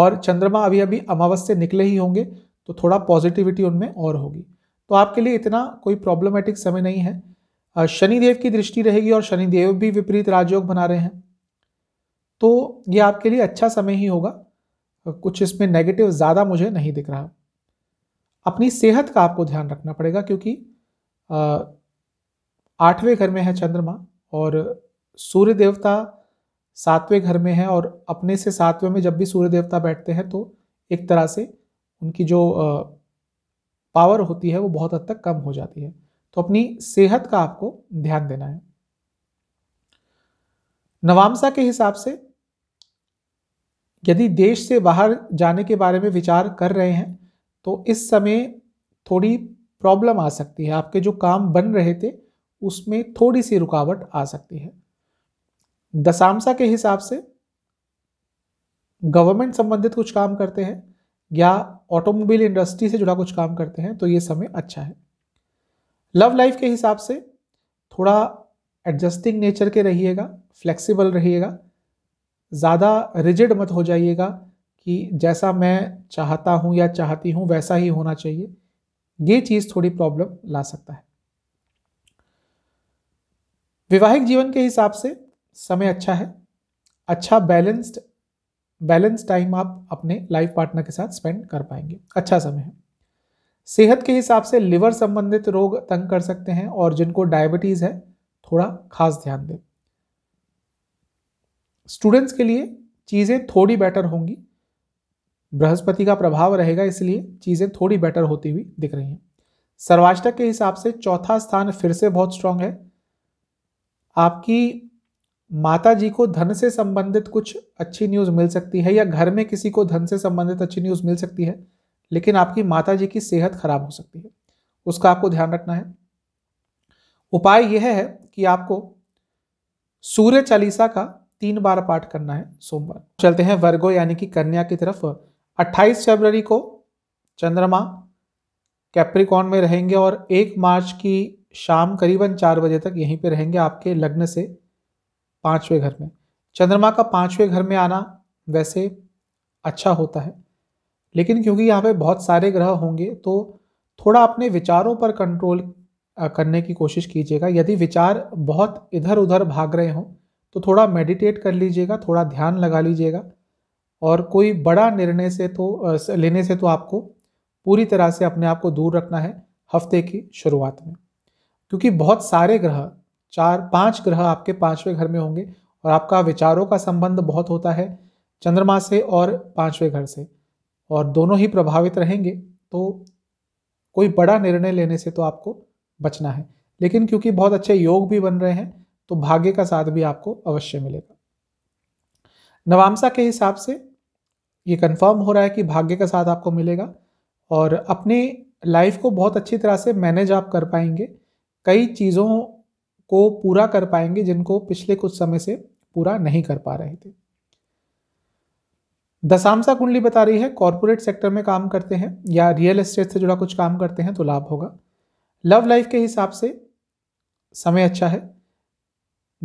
और चंद्रमा अभी अभी अमावस से निकले ही होंगे तो थोड़ा पॉजिटिविटी उनमें और होगी तो आपके लिए इतना कोई प्रॉब्लमेटिक समय नहीं है शनिदेव की दृष्टि रहेगी और शनिदेव भी विपरीत राजयोग बना रहे हैं तो ये आपके लिए अच्छा समय ही होगा कुछ इसमें नेगेटिव ज़्यादा मुझे नहीं दिख रहा अपनी सेहत का आपको ध्यान रखना पड़ेगा क्योंकि आठवें घर में है चंद्रमा और सूर्य देवता सातवें घर में है और अपने से सातवें में जब भी सूर्य देवता बैठते हैं तो एक तरह से उनकी जो पावर होती है वो बहुत हद तक कम हो जाती है तो अपनी सेहत का आपको ध्यान देना है नवामसा के हिसाब से यदि देश से बाहर जाने के बारे में विचार कर रहे हैं तो इस समय थोड़ी प्रॉब्लम आ सकती है आपके जो काम बन रहे थे उसमें थोड़ी सी रुकावट आ सकती है दशामसा के हिसाब से गवर्नमेंट संबंधित कुछ काम करते हैं या ऑटोमोबाइल इंडस्ट्री से जुड़ा कुछ काम करते हैं तो ये समय अच्छा है लव लाइफ के हिसाब से थोड़ा एडजस्टिंग नेचर के रहिएगा फ्लेक्सिबल रहिएगा ज़्यादा रिजिड मत हो जाइएगा कि जैसा मैं चाहता हूँ या चाहती हूँ वैसा ही होना चाहिए ये चीज़ थोड़ी प्रॉब्लम ला सकता है वैवाहिक जीवन के हिसाब से समय अच्छा है अच्छा बैलेंस्ड बैलेंस टाइम आप अपने लाइफ पार्टनर के साथ स्पेंड कर पाएंगे अच्छा समय है सेहत के हिसाब से लिवर संबंधित रोग तंग कर सकते हैं और जिनको डायबिटीज़ है थोड़ा खास ध्यान दें स्टूडेंट्स के लिए चीज़ें थोड़ी बेटर होंगी बृहस्पति का प्रभाव रहेगा इसलिए चीज़ें थोड़ी बेटर होती हुई दिख रही हैं सर्वाष्टक के हिसाब से चौथा स्थान फिर से बहुत स्ट्रांग है आपकी माता जी को धन से संबंधित कुछ अच्छी न्यूज़ मिल सकती है या घर में किसी को धन से संबंधित अच्छी न्यूज़ मिल सकती है लेकिन आपकी माता जी की सेहत खराब हो सकती है उसका आपको ध्यान रखना है उपाय यह है कि आपको सूर्य चालीसा का तीन बार पाठ करना है सोमवार चलते हैं वर्गो यानी कि कन्या की तरफ 28 फरवरी को चंद्रमा कैप्रिकॉन में रहेंगे और एक मार्च की शाम करीबन चार बजे तक यहीं पर रहेंगे आपके लग्न से पांचवें घर में चंद्रमा का पांचवें घर में आना वैसे अच्छा होता है लेकिन क्योंकि यहाँ पे बहुत सारे ग्रह होंगे तो थोड़ा अपने विचारों पर कंट्रोल करने की कोशिश कीजिएगा यदि विचार बहुत इधर उधर भाग रहे हों तो थोड़ा मेडिटेट कर लीजिएगा थोड़ा ध्यान लगा लीजिएगा और कोई बड़ा निर्णय से तो लेने से तो आपको पूरी तरह से अपने आप को दूर रखना है हफ्ते की शुरुआत में क्योंकि बहुत सारे ग्रह चार पांच ग्रह आपके पांचवें घर में होंगे और आपका विचारों का संबंध बहुत होता है चंद्रमा से और पांचवें घर से और दोनों ही प्रभावित रहेंगे तो कोई बड़ा निर्णय लेने से तो आपको बचना है लेकिन क्योंकि बहुत अच्छे योग भी बन रहे हैं तो भाग्य का साथ भी आपको अवश्य मिलेगा नवामसा के हिसाब से ये कंफर्म हो रहा है कि भाग्य का साथ आपको मिलेगा और अपने लाइफ को बहुत अच्छी तरह से मैनेज आप कर पाएंगे कई चीज़ों को पूरा कर पाएंगे जिनको पिछले कुछ समय से पूरा नहीं कर पा रहे थे दशामसा कुंडली बता रही है कॉरपोरेट सेक्टर में काम करते हैं या रियल एस्टेट से जुड़ा कुछ काम करते हैं तो लाभ होगा लव लाइफ के हिसाब से समय अच्छा है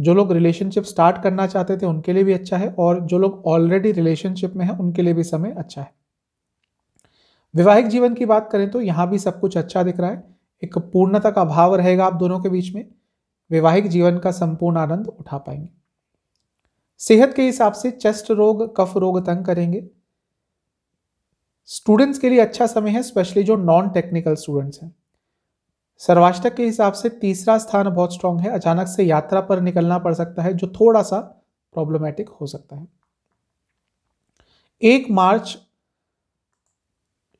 जो लोग रिलेशनशिप स्टार्ट करना चाहते थे उनके लिए भी अच्छा है और जो लोग ऑलरेडी रिलेशनशिप में हैं उनके लिए भी समय अच्छा है वैवाहिक जीवन की बात करें तो यहाँ भी सब कुछ अच्छा दिख रहा है एक पूर्णता का अभाव रहेगा आप दोनों के बीच में वैवाहिक जीवन का संपूर्ण आनंद उठा पाएंगे सेहत के हिसाब से चेस्ट रोग कफ रोग तंग करेंगे स्टूडेंट्स के लिए अच्छा समय है स्पेशली जो नॉन टेक्निकल स्टूडेंट्स हैं सर्वाष्टक के हिसाब से तीसरा स्थान बहुत स्ट्रांग है अचानक से यात्रा पर निकलना पड़ सकता है जो थोड़ा सा प्रॉब्लमेटिक हो सकता है एक मार्च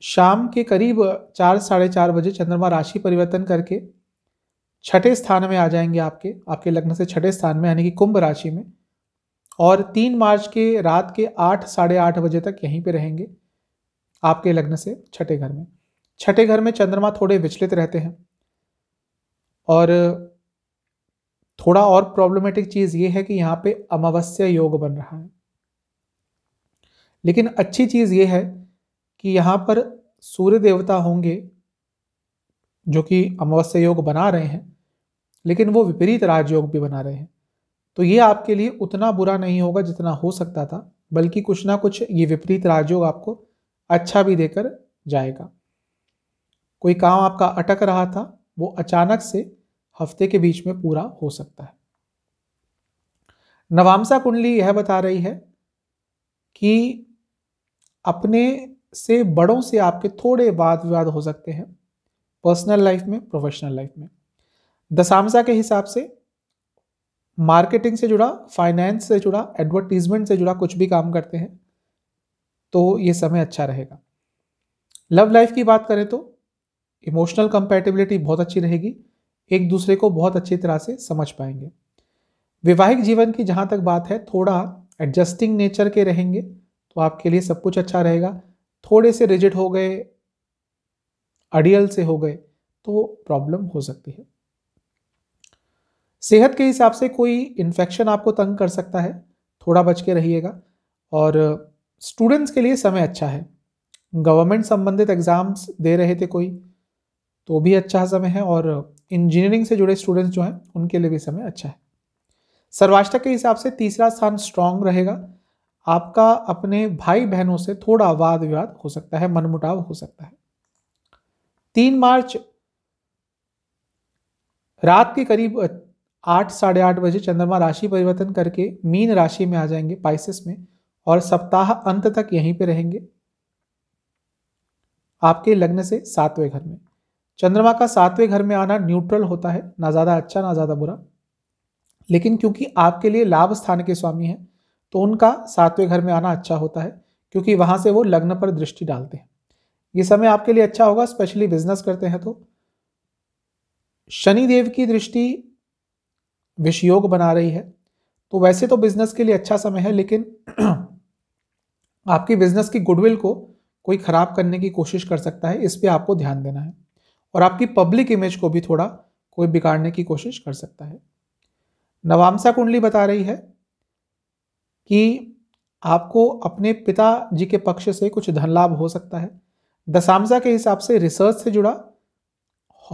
शाम के करीब चार साढ़े चार बजे चंद्रमा राशि परिवर्तन करके छठे स्थान में आ जाएंगे आपके आपके लग्न से छठे स्थान में यानी कि कुंभ राशि में और तीन मार्च के रात के आठ साढ़े आठ बजे तक यहीं पे रहेंगे आपके लग्न से छठे घर में छठे घर में चंद्रमा थोड़े विचलित रहते हैं और थोड़ा और प्रॉब्लमेटिक चीज़ ये है कि यहाँ पे अमावस्या योग बन रहा है लेकिन अच्छी चीज़ ये है कि यहाँ पर सूर्य देवता होंगे जो कि अमावस्या योग बना रहे हैं लेकिन वो विपरीत राजयोग भी बना रहे हैं तो ये आपके लिए उतना बुरा नहीं होगा जितना हो सकता था बल्कि कुछ ना कुछ ये विपरीत राजयोग आपको अच्छा भी देकर जाएगा कोई काम आपका अटक रहा था वो अचानक से हफ्ते के बीच में पूरा हो सकता है नवामसा कुंडली यह बता रही है कि अपने से बड़ों से आपके थोड़े वाद विवाद हो सकते हैं पर्सनल लाइफ में प्रोफेशनल लाइफ में दशामसा के हिसाब से मार्केटिंग से जुड़ा फाइनेंस से जुड़ा एडवर्टीजमेंट से जुड़ा कुछ भी काम करते हैं तो ये समय अच्छा रहेगा लव लाइफ की बात करें तो इमोशनल कंपैटिबिलिटी बहुत अच्छी रहेगी एक दूसरे को बहुत अच्छी तरह से समझ पाएंगे वैवाहिक जीवन की जहाँ तक बात है थोड़ा एडजस्टिंग नेचर के रहेंगे तो आपके लिए सब कुछ अच्छा रहेगा थोड़े से रिजिड हो गए अड़ियल से हो गए तो प्रॉब्लम हो सकती है सेहत के हिसाब से कोई इन्फेक्शन आपको तंग कर सकता है थोड़ा बच के रहिएगा और स्टूडेंट्स के लिए समय अच्छा है गवर्नमेंट संबंधित एग्ज़ाम्स दे रहे थे कोई तो भी अच्छा समय है और इंजीनियरिंग से जुड़े स्टूडेंट्स जो हैं उनके लिए भी समय अच्छा है सर्वाष्टक के हिसाब से तीसरा स्थान स्ट्रांग रहेगा आपका अपने भाई बहनों से थोड़ा वाद विवाद हो सकता है मनमुटाव हो सकता है तीन मार्च रात के करीब आठ साढ़े आठ बजे चंद्रमा राशि परिवर्तन करके मीन राशि में आ जाएंगे पाइसिस में और सप्ताह अंत तक यहीं पे रहेंगे आपके लग्न से सातवें घर में चंद्रमा का सातवें घर में आना न्यूट्रल होता है ना ज़्यादा अच्छा ना ज़्यादा बुरा लेकिन क्योंकि आपके लिए लाभ स्थान के स्वामी हैं तो उनका सातवें घर में आना अच्छा होता है क्योंकि वहाँ से वो लग्न पर दृष्टि डालते हैं ये समय आपके लिए अच्छा होगा स्पेशली बिजनेस करते हैं तो शनिदेव की दृष्टि विषयोग बना रही है तो वैसे तो बिजनेस के लिए अच्छा समय है लेकिन आपकी बिजनेस की गुडविल को कोई ख़राब करने की कोशिश कर सकता है इस पर आपको ध्यान देना है और आपकी पब्लिक इमेज को भी थोड़ा कोई बिगाड़ने की कोशिश कर सकता है नवामसा कुंडली बता रही है कि आपको अपने पिता जी के पक्ष से कुछ धन लाभ हो सकता है दशामसा के हिसाब से रिसर्च से जुड़ा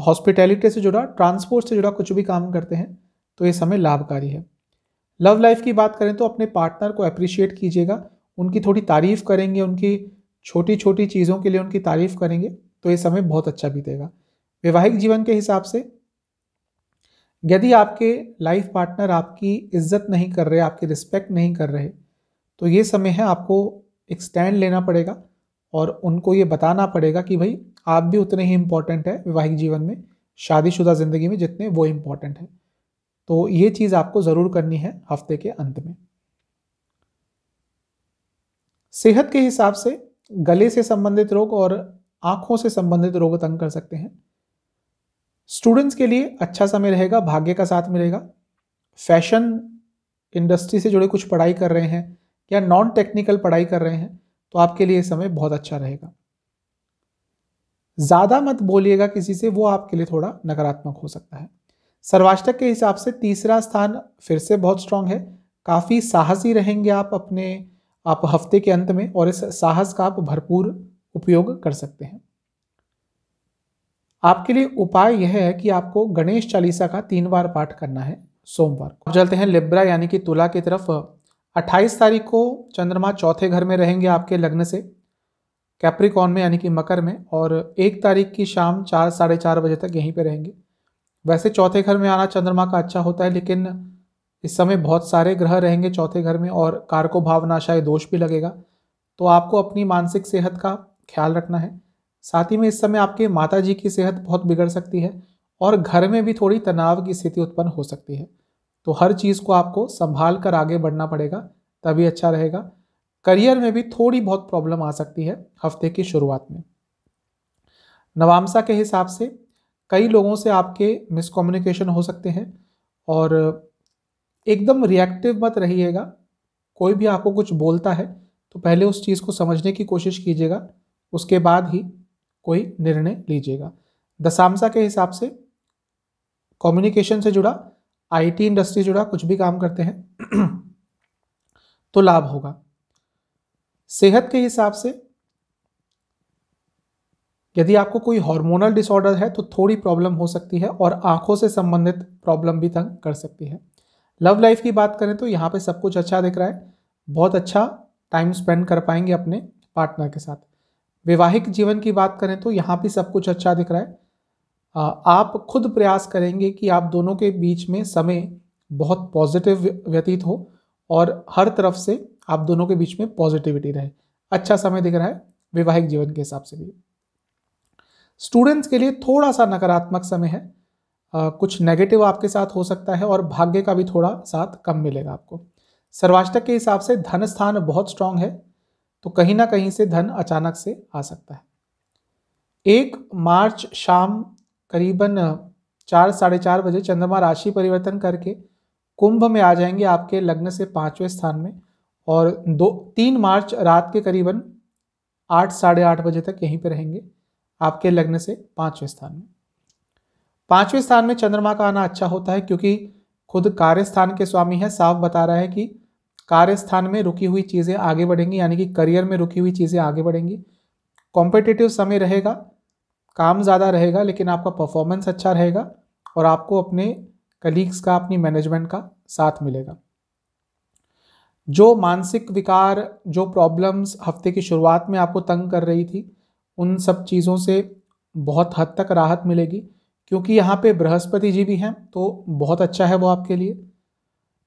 हॉस्पिटैलिटी से जुड़ा ट्रांसपोर्ट से जुड़ा कुछ भी काम करते हैं तो ये समय लाभकारी है लव लाइफ की बात करें तो अपने पार्टनर को अप्रिशिएट कीजिएगा उनकी थोड़ी तारीफ़ करेंगे उनकी छोटी छोटी चीज़ों के लिए उनकी तारीफ़ करेंगे तो ये समय बहुत अच्छा बीतेगा वैवाहिक जीवन के हिसाब से यदि आपके लाइफ पार्टनर आपकी इज्जत नहीं कर रहे आपकी रिस्पेक्ट नहीं कर रहे तो ये समय है आपको एक स्टैंड लेना पड़ेगा और उनको ये बताना पड़ेगा कि भाई आप भी उतने ही इम्पॉर्टेंट है वैवाहिक जीवन में शादीशुदा ज़िंदगी में जितने वो इम्पॉर्टेंट हैं तो ये चीज़ आपको ज़रूर करनी है हफ्ते के अंत में सेहत के हिसाब से गले से संबंधित रोग और आंखों से संबंधित रोग तंग कर सकते हैं स्टूडेंट्स के लिए अच्छा समय रहेगा भाग्य का साथ मिलेगा फैशन इंडस्ट्री से जुड़े कुछ पढ़ाई कर रहे हैं या नॉन टेक्निकल पढ़ाई कर रहे हैं तो आपके लिए समय बहुत अच्छा रहेगा ज़्यादा मत बोलिएगा किसी से वो आपके लिए थोड़ा नकारात्मक हो सकता है सर्वाष्टक के हिसाब से तीसरा स्थान फिर से बहुत स्ट्रांग है काफ़ी साहसी रहेंगे आप अपने आप हफ्ते के अंत में और इस साहस का आप भरपूर उपयोग कर सकते हैं आपके लिए उपाय यह है कि आपको गणेश चालीसा का तीन बार पाठ करना है सोमवार को चलते हैं लिब्रा यानी कि तुला की तरफ 28 तारीख को चंद्रमा चौथे घर में रहेंगे आपके लग्न से कैप्रिकॉन में यानी कि मकर में और एक तारीख की शाम चार साढ़े चार बजे तक यहीं पर रहेंगे वैसे चौथे घर में आना चंद्रमा का अच्छा होता है लेकिन इस समय बहुत सारे ग्रह रहेंगे चौथे घर में और कारको भावनाशाय दोष भी लगेगा तो आपको अपनी मानसिक सेहत का ख्याल रखना है साथ ही में इस समय आपके माता जी की सेहत बहुत बिगड़ सकती है और घर में भी थोड़ी तनाव की स्थिति उत्पन्न हो सकती है तो हर चीज़ को आपको संभाल कर आगे बढ़ना पड़ेगा तभी अच्छा रहेगा करियर में भी थोड़ी बहुत प्रॉब्लम आ सकती है हफ्ते की शुरुआत में नवामसा के हिसाब से कई लोगों से आपके मिसकम्युनिकेशन हो सकते हैं और एकदम रिएक्टिव मत रहिएगा कोई भी आपको कुछ बोलता है तो पहले उस चीज़ को समझने की कोशिश कीजिएगा उसके बाद ही कोई निर्णय लीजिएगा दसामसा के हिसाब से कम्युनिकेशन से जुड़ा आईटी इंडस्ट्री जुड़ा कुछ भी काम करते हैं तो लाभ होगा सेहत के हिसाब से यदि आपको कोई हार्मोनल डिसऑर्डर है तो थोड़ी प्रॉब्लम हो सकती है और आंखों से संबंधित प्रॉब्लम भी तंग कर सकती है लव लाइफ की बात करें तो यहाँ पे सब कुछ अच्छा दिख रहा है बहुत अच्छा टाइम स्पेंड कर पाएंगे अपने पार्टनर के साथ वैवाहिक जीवन की बात करें तो यहाँ पर सब कुछ अच्छा दिख रहा है आप खुद प्रयास करेंगे कि आप दोनों के बीच में समय बहुत पॉजिटिव व्यतीत हो और हर तरफ से आप दोनों के बीच में पॉजिटिविटी रहे अच्छा समय दिख रहा है वैवाहिक जीवन के हिसाब से भी स्टूडेंट्स के लिए थोड़ा सा नकारात्मक समय है आ, कुछ नेगेटिव आपके साथ हो सकता है और भाग्य का भी थोड़ा साथ कम मिलेगा आपको सर्वाष्टक के हिसाब से धन स्थान बहुत स्ट्रांग है तो कहीं ना कहीं से धन अचानक से आ सकता है एक मार्च शाम करीबन चार साढ़े चार बजे चंद्रमा राशि परिवर्तन करके कुंभ में आ जाएंगे आपके लग्न से पाँचवें स्थान में और दो तीन मार्च रात के करीबन आठ साढ़े आठ बजे तक यहीं पर रहेंगे आपके लग्न से पांचवें स्थान में पांचवें स्थान में चंद्रमा का आना अच्छा होता है क्योंकि खुद कार्यस्थान के स्वामी है साफ बता रहा है कि कार्यस्थान में रुकी हुई चीज़ें आगे बढ़ेंगी यानी कि करियर में रुकी हुई चीज़ें आगे बढ़ेंगी कॉम्पिटिटिव समय रहेगा काम ज़्यादा रहेगा लेकिन आपका परफॉर्मेंस अच्छा रहेगा और आपको अपने कलीग्स का अपनी मैनेजमेंट का साथ मिलेगा जो मानसिक विकार जो प्रॉब्लम्स हफ्ते की शुरुआत में आपको तंग कर रही थी उन सब चीज़ों से बहुत हद तक राहत मिलेगी क्योंकि यहाँ पे बृहस्पति जी भी हैं तो बहुत अच्छा है वो आपके लिए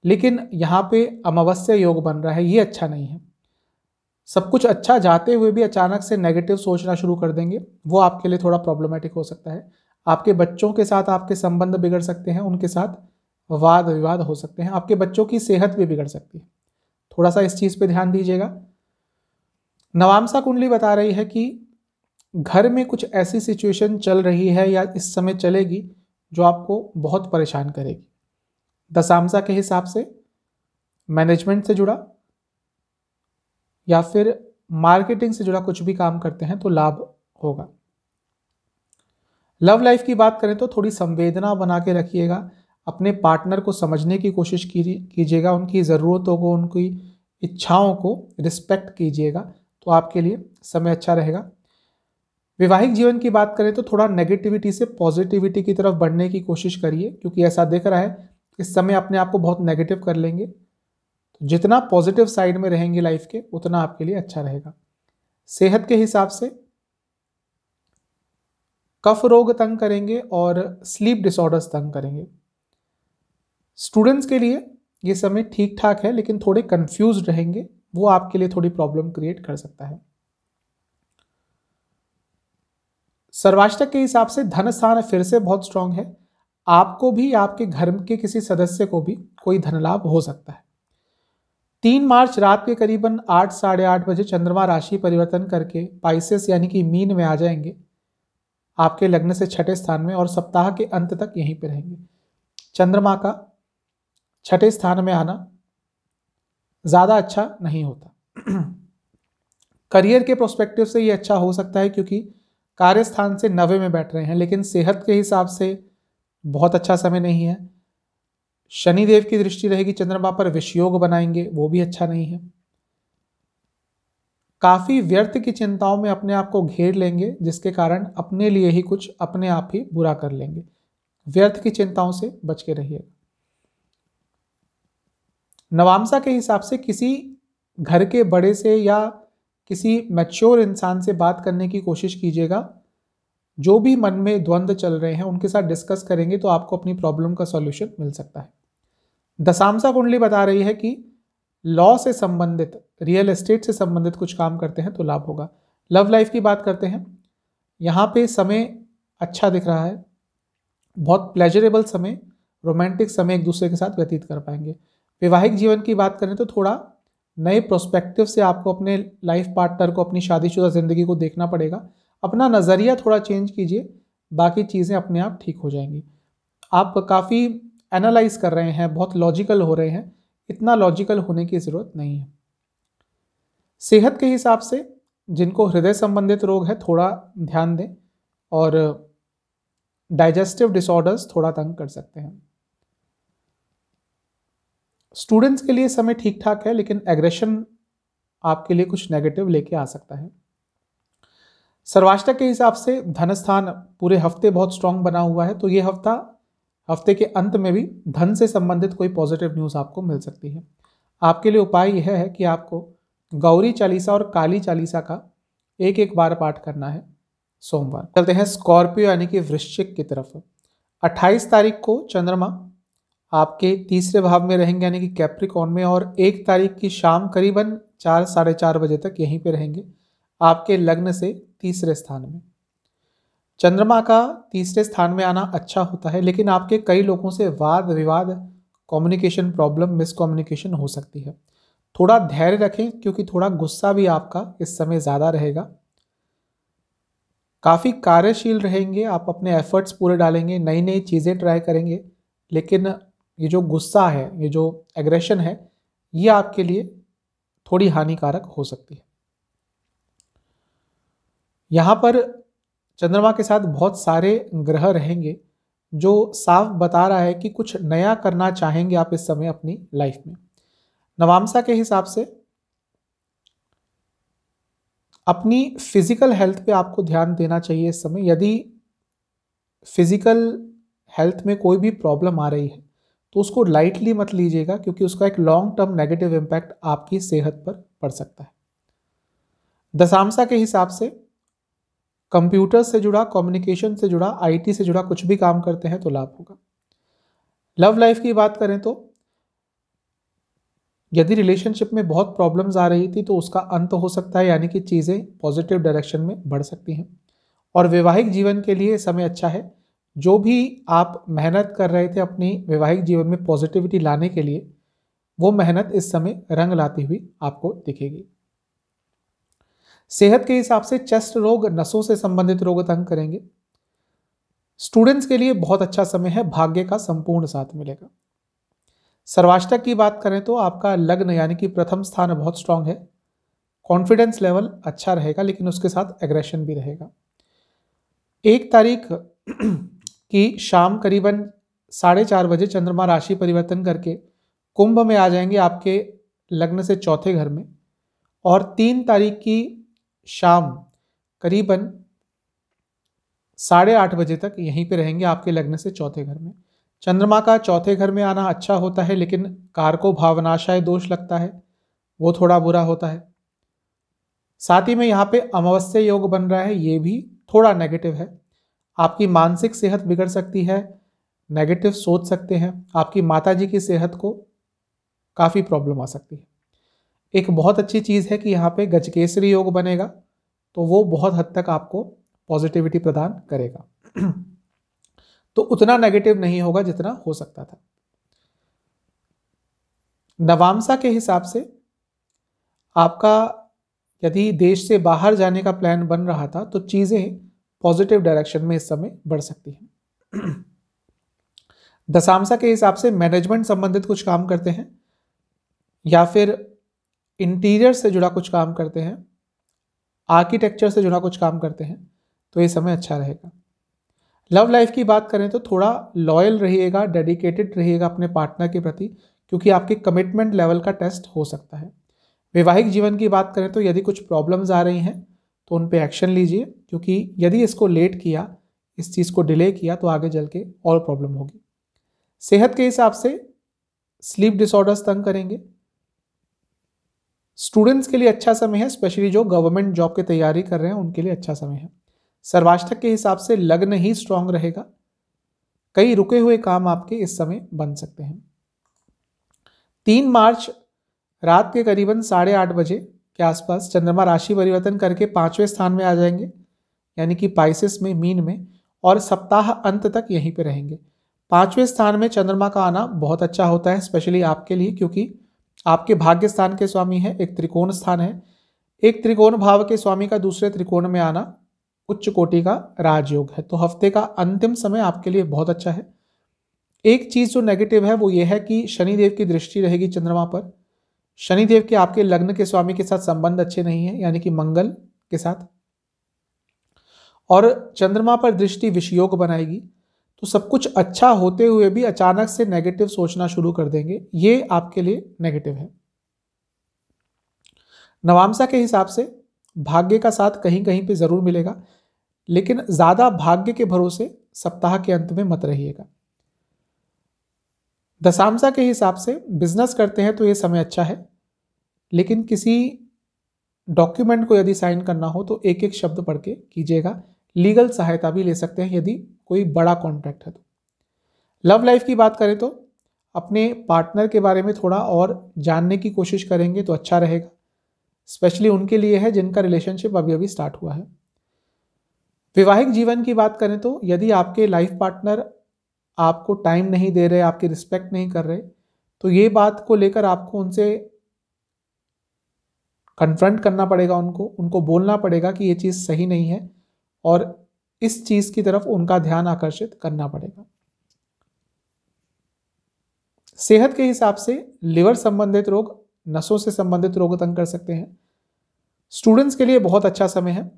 लेकिन यहाँ पे अमावस्या योग बन रहा है ये अच्छा नहीं है सब कुछ अच्छा जाते हुए भी अचानक से नेगेटिव सोचना शुरू कर देंगे वो आपके लिए थोड़ा प्रॉब्लमेटिक हो सकता है आपके बच्चों के साथ आपके संबंध बिगड़ सकते हैं उनके साथ वाद विवाद हो सकते हैं आपके बच्चों की सेहत भी बिगड़ सकती है थोड़ा सा इस चीज़ पे ध्यान दीजिएगा नवामसा कुंडली बता रही है कि घर में कुछ ऐसी सिचुएशन चल रही है या इस समय चलेगी जो आपको बहुत परेशान करेगी दसामसा के हिसाब से मैनेजमेंट से जुड़ा या फिर मार्केटिंग से जुड़ा कुछ भी काम करते हैं तो लाभ होगा लव लाइफ की बात करें तो थोड़ी संवेदना बना के रखिएगा अपने पार्टनर को समझने की कोशिश कीजिएगा उनकी ज़रूरतों को उनकी इच्छाओं को रिस्पेक्ट कीजिएगा तो आपके लिए समय अच्छा रहेगा वैवाहिक जीवन की बात करें तो थोड़ा नेगेटिविटी से पॉजिटिविटी की तरफ बढ़ने की कोशिश करिए क्योंकि ऐसा देख रहा है इस समय अपने आप को बहुत नेगेटिव कर लेंगे तो जितना पॉजिटिव साइड में रहेंगे लाइफ के उतना आपके लिए अच्छा रहेगा सेहत के हिसाब से कफ रोग तंग करेंगे और स्लीप डिसऑर्डर्स तंग करेंगे स्टूडेंट्स के लिए ये समय ठीक ठाक है लेकिन थोड़े कन्फ्यूज रहेंगे वो आपके लिए थोड़ी प्रॉब्लम क्रिएट कर सकता है सर्वाष्टक के हिसाब से धन स्थान फिर से बहुत स्ट्रांग है आपको भी आपके घर के किसी सदस्य को भी कोई धन लाभ हो सकता है तीन मार्च रात के करीबन आठ साढ़े आठ बजे चंद्रमा राशि परिवर्तन करके पाइसेस यानी कि मीन में आ जाएंगे आपके लग्न से छठे स्थान में और सप्ताह के अंत तक यहीं पर रहेंगे चंद्रमा का छठे स्थान में आना ज़्यादा अच्छा नहीं होता करियर के प्रोस्पेक्टिव से ये अच्छा हो सकता है क्योंकि कार्यस्थान से नवे में बैठ रहे हैं लेकिन सेहत के हिसाब से बहुत अच्छा समय नहीं है शनिदेव की दृष्टि रहेगी चंद्रमा पर विषयोग बनाएंगे वो भी अच्छा नहीं है काफ़ी व्यर्थ की चिंताओं में अपने आप को घेर लेंगे जिसके कारण अपने लिए ही कुछ अपने आप ही बुरा कर लेंगे व्यर्थ की चिंताओं से बच के रहिएगा नवामसा के हिसाब से किसी घर के बड़े से या किसी मैच्योर इंसान से बात करने की कोशिश कीजिएगा जो भी मन में द्वंद्व चल रहे हैं उनके साथ डिस्कस करेंगे तो आपको अपनी प्रॉब्लम का सॉल्यूशन मिल सकता है दसामसा कुंडली बता रही है कि लॉ से संबंधित रियल एस्टेट से संबंधित कुछ काम करते हैं तो लाभ होगा लव लाइफ की बात करते हैं यहाँ पे समय अच्छा दिख रहा है बहुत प्लेजरेबल समय रोमांटिक समय एक दूसरे के साथ व्यतीत कर पाएंगे वैवाहिक जीवन की बात करें तो थोड़ा नए प्रोस्पेक्टिव से आपको अपने लाइफ पार्टनर को अपनी शादीशुदा ज़िंदगी को देखना पड़ेगा अपना नज़रिया थोड़ा चेंज कीजिए बाकी चीज़ें अपने आप ठीक हो जाएंगी आप काफ़ी एनालाइज कर रहे हैं बहुत लॉजिकल हो रहे हैं इतना लॉजिकल होने की ज़रूरत नहीं है सेहत के हिसाब से जिनको हृदय संबंधित रोग है थोड़ा ध्यान दें और डाइजेस्टिव डिसऑर्डर्स थोड़ा तंग कर सकते हैं स्टूडेंट्स के लिए समय ठीक ठाक है लेकिन एग्रेशन आपके लिए कुछ नेगेटिव लेके आ सकता है सर्वाष्ट के हिसाब से धन स्थान पूरे हफ्ते बहुत स्ट्रांग बना हुआ है तो ये हफ्ता हफ्ते के अंत में भी धन से संबंधित कोई पॉजिटिव न्यूज़ आपको मिल सकती है आपके लिए उपाय यह है कि आपको गौरी चालीसा और काली चालीसा का एक एक बार पाठ करना है सोमवार चलते हैं स्कॉर्पियो यानी कि वृश्चिक की तरफ 28 तारीख को चंद्रमा आपके तीसरे भाव में रहेंगे यानी कि कैप्रिकॉन में और एक तारीख की शाम करीबन चार साढ़े चार बजे तक यहीं पे रहेंगे आपके लग्न से तीसरे स्थान में चंद्रमा का तीसरे स्थान में आना अच्छा होता है लेकिन आपके कई लोगों से वाद विवाद कम्युनिकेशन प्रॉब्लम मिसकम्युनिकेशन हो सकती है थोड़ा धैर्य रखें क्योंकि थोड़ा गुस्सा भी आपका इस समय ज़्यादा रहेगा काफ़ी कार्यशील रहेंगे आप अपने एफर्ट्स पूरे डालेंगे नई नई चीज़ें ट्राई करेंगे लेकिन ये जो गुस्सा है ये जो एग्रेशन है ये आपके लिए थोड़ी हानिकारक हो सकती है यहाँ पर चंद्रमा के साथ बहुत सारे ग्रह रहेंगे जो साफ बता रहा है कि कुछ नया करना चाहेंगे आप इस समय अपनी लाइफ में नवामसा के हिसाब से अपनी फिजिकल हेल्थ पे आपको ध्यान देना चाहिए इस समय यदि फिजिकल हेल्थ में कोई भी प्रॉब्लम आ रही है तो उसको लाइटली मत लीजिएगा क्योंकि उसका एक लॉन्ग टर्म नेगेटिव इम्पैक्ट आपकी सेहत पर पड़ सकता है दशामसा के हिसाब से कंप्यूटर से जुड़ा कम्युनिकेशन से जुड़ा आईटी से जुड़ा कुछ भी काम करते हैं तो लाभ होगा लव लाइफ की बात करें तो यदि रिलेशनशिप में बहुत प्रॉब्लम्स आ रही थी तो उसका अंत हो सकता है यानी कि चीज़ें पॉजिटिव डायरेक्शन में बढ़ सकती हैं और वैवाहिक जीवन के लिए समय अच्छा है जो भी आप मेहनत कर रहे थे अपनी वैवाहिक जीवन में पॉजिटिविटी लाने के लिए वो मेहनत इस समय रंग लाती हुई आपको दिखेगी सेहत के हिसाब से चेस्ट रोग नसों से संबंधित रोग तंग करेंगे स्टूडेंट्स के लिए बहुत अच्छा समय है भाग्य का संपूर्ण साथ मिलेगा सर्वाष्टक की बात करें तो आपका लग्न यानी कि प्रथम स्थान बहुत स्ट्रांग है कॉन्फिडेंस लेवल अच्छा रहेगा लेकिन उसके साथ एग्रेशन भी रहेगा एक तारीख कि शाम करीबन साढ़े चार बजे चंद्रमा राशि परिवर्तन करके कुंभ में आ जाएंगे आपके लग्न से चौथे घर में और तीन तारीख की शाम करीबन साढ़े आठ बजे तक यहीं पे रहेंगे आपके लग्न से चौथे घर में चंद्रमा का चौथे घर में आना अच्छा होता है लेकिन कारको भावनाशाय दोष लगता है वो थोड़ा बुरा होता है साथ ही में यहाँ पे अमावस्या योग बन रहा है ये भी थोड़ा नेगेटिव है आपकी मानसिक सेहत बिगड़ सकती है नेगेटिव सोच सकते हैं आपकी माताजी की सेहत को काफ़ी प्रॉब्लम आ सकती है एक बहुत अच्छी चीज़ है कि यहाँ पे गजकेसरी योग बनेगा तो वो बहुत हद तक आपको पॉजिटिविटी प्रदान करेगा तो उतना नेगेटिव नहीं होगा जितना हो सकता था नवामसा के हिसाब से आपका यदि देश से बाहर जाने का प्लान बन रहा था तो चीज़ें पॉजिटिव डायरेक्शन में इस समय बढ़ सकती है दशामसा के हिसाब से मैनेजमेंट संबंधित कुछ काम करते हैं या फिर इंटीरियर से जुड़ा कुछ काम करते हैं आर्किटेक्चर से जुड़ा कुछ काम करते हैं तो ये समय अच्छा रहेगा लव लाइफ की बात करें तो थोड़ा लॉयल रहिएगा डेडिकेटेड रहिएगा अपने पार्टनर के प्रति क्योंकि आपके कमिटमेंट लेवल का टेस्ट हो सकता है वैवाहिक जीवन की बात करें तो यदि कुछ प्रॉब्लम्स आ रही हैं तो उन पर एक्शन लीजिए क्योंकि यदि इसको लेट किया इस चीज़ को डिले किया तो आगे चल के और प्रॉब्लम होगी सेहत के हिसाब से स्लीप डिसऑर्डर्स तंग करेंगे स्टूडेंट्स के लिए अच्छा समय है स्पेशली जो गवर्नमेंट जॉब की तैयारी कर रहे हैं उनके लिए अच्छा समय है सर्वाष्टक के हिसाब से लग्न ही स्ट्रांग रहेगा कई रुके हुए काम आपके इस समय बन सकते हैं तीन मार्च रात के करीबन साढ़े आठ बजे के आसपास चंद्रमा राशि परिवर्तन करके पाँचवें स्थान में आ जाएंगे यानी कि पाइसिस में मीन में और सप्ताह अंत तक यहीं पर रहेंगे पाँचवें स्थान में चंद्रमा का आना बहुत अच्छा होता है स्पेशली आपके लिए क्योंकि आपके भाग्य स्थान के स्वामी है एक त्रिकोण स्थान है एक त्रिकोण भाव के स्वामी का दूसरे त्रिकोण में आना उच्च कोटि का राजयोग है तो हफ्ते का अंतिम समय आपके लिए बहुत अच्छा है एक चीज़ जो नेगेटिव है वो ये है कि शनिदेव की दृष्टि रहेगी चंद्रमा पर शनिदेव के आपके लग्न के स्वामी के साथ संबंध अच्छे नहीं है यानी कि मंगल के साथ और चंद्रमा पर दृष्टि विषयोग बनाएगी तो सब कुछ अच्छा होते हुए भी अचानक से नेगेटिव सोचना शुरू कर देंगे ये आपके लिए नेगेटिव है नवामसा के हिसाब से भाग्य का साथ कहीं कहीं पे ज़रूर मिलेगा लेकिन ज़्यादा भाग्य के भरोसे सप्ताह के अंत में मत रहिएगा दशामसा के हिसाब से बिजनेस करते हैं तो ये समय अच्छा है लेकिन किसी डॉक्यूमेंट को यदि साइन करना हो तो एक एक शब्द पढ़ के कीजिएगा लीगल सहायता भी ले सकते हैं यदि कोई बड़ा कॉन्ट्रैक्ट है तो लव लाइफ की बात करें तो अपने पार्टनर के बारे में थोड़ा और जानने की कोशिश करेंगे तो अच्छा रहेगा स्पेशली उनके लिए है जिनका रिलेशनशिप अभी अभी स्टार्ट हुआ है वैवाहिक जीवन की बात करें तो यदि आपके लाइफ पार्टनर आपको टाइम नहीं दे रहे आपकी रिस्पेक्ट नहीं कर रहे तो ये बात को लेकर आपको उनसे कन्फ्रंट करना पड़ेगा उनको उनको बोलना पड़ेगा कि ये चीज़ सही नहीं है और इस चीज़ की तरफ उनका ध्यान आकर्षित करना पड़ेगा सेहत के हिसाब से लिवर संबंधित रोग नसों से संबंधित रोग तंग कर सकते हैं स्टूडेंट्स के लिए बहुत अच्छा समय है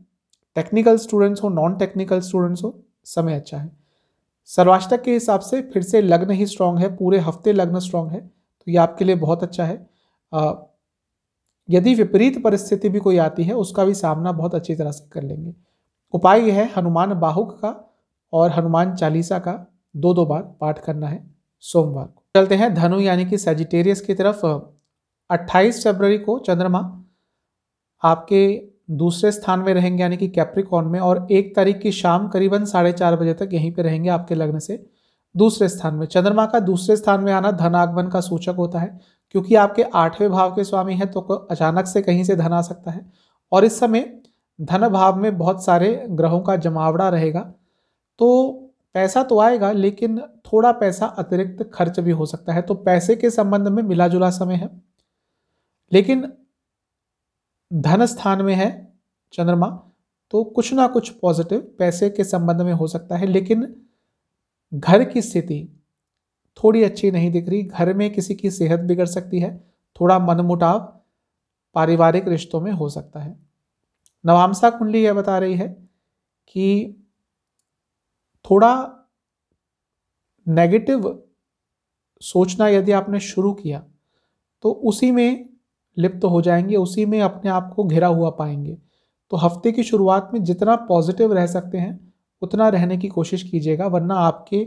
टेक्निकल स्टूडेंट्स हो नॉन टेक्निकल स्टूडेंट्स हो समय अच्छा है सर्वाष्टक के हिसाब से फिर से लग्न ही स्ट्रांग है पूरे हफ्ते लग्न स्ट्रांग है तो ये आपके लिए बहुत अच्छा है यदि विपरीत परिस्थिति भी कोई आती है उसका भी सामना बहुत अच्छी तरह से कर लेंगे उपाय यह है हनुमान बाहुक का और हनुमान चालीसा का दो दो बार पाठ करना है सोमवार को चलते हैं धनु यानी कि सेजिटेरियस की तरफ 28 फरवरी को चंद्रमा आपके दूसरे स्थान में रहेंगे यानी कि कैप्रिकॉन में और एक तारीख की शाम करीबन साढ़े चार बजे तक यहीं पे रहेंगे आपके लग्न से दूसरे स्थान में चंद्रमा का दूसरे स्थान में आना धन आगमन का सूचक होता है क्योंकि आपके आठवें भाव के स्वामी हैं तो अचानक से कहीं से धन आ सकता है और इस समय धन भाव में बहुत सारे ग्रहों का जमावड़ा रहेगा तो पैसा तो आएगा लेकिन थोड़ा पैसा अतिरिक्त खर्च भी हो सकता है तो पैसे के संबंध में मिला जुला समय है लेकिन धन स्थान में है चंद्रमा तो कुछ ना कुछ पॉजिटिव पैसे के संबंध में हो सकता है लेकिन घर की स्थिति थोड़ी अच्छी नहीं दिख रही घर में किसी की सेहत बिगड़ सकती है थोड़ा मनमुटाव पारिवारिक रिश्तों में हो सकता है नवामसा कुंडली यह बता रही है कि थोड़ा नेगेटिव सोचना यदि आपने शुरू किया तो उसी में लिप्त हो जाएंगे उसी में अपने आप को घिरा हुआ पाएंगे तो हफ्ते की शुरुआत में जितना पॉजिटिव रह सकते हैं उतना रहने की कोशिश कीजिएगा वरना आपके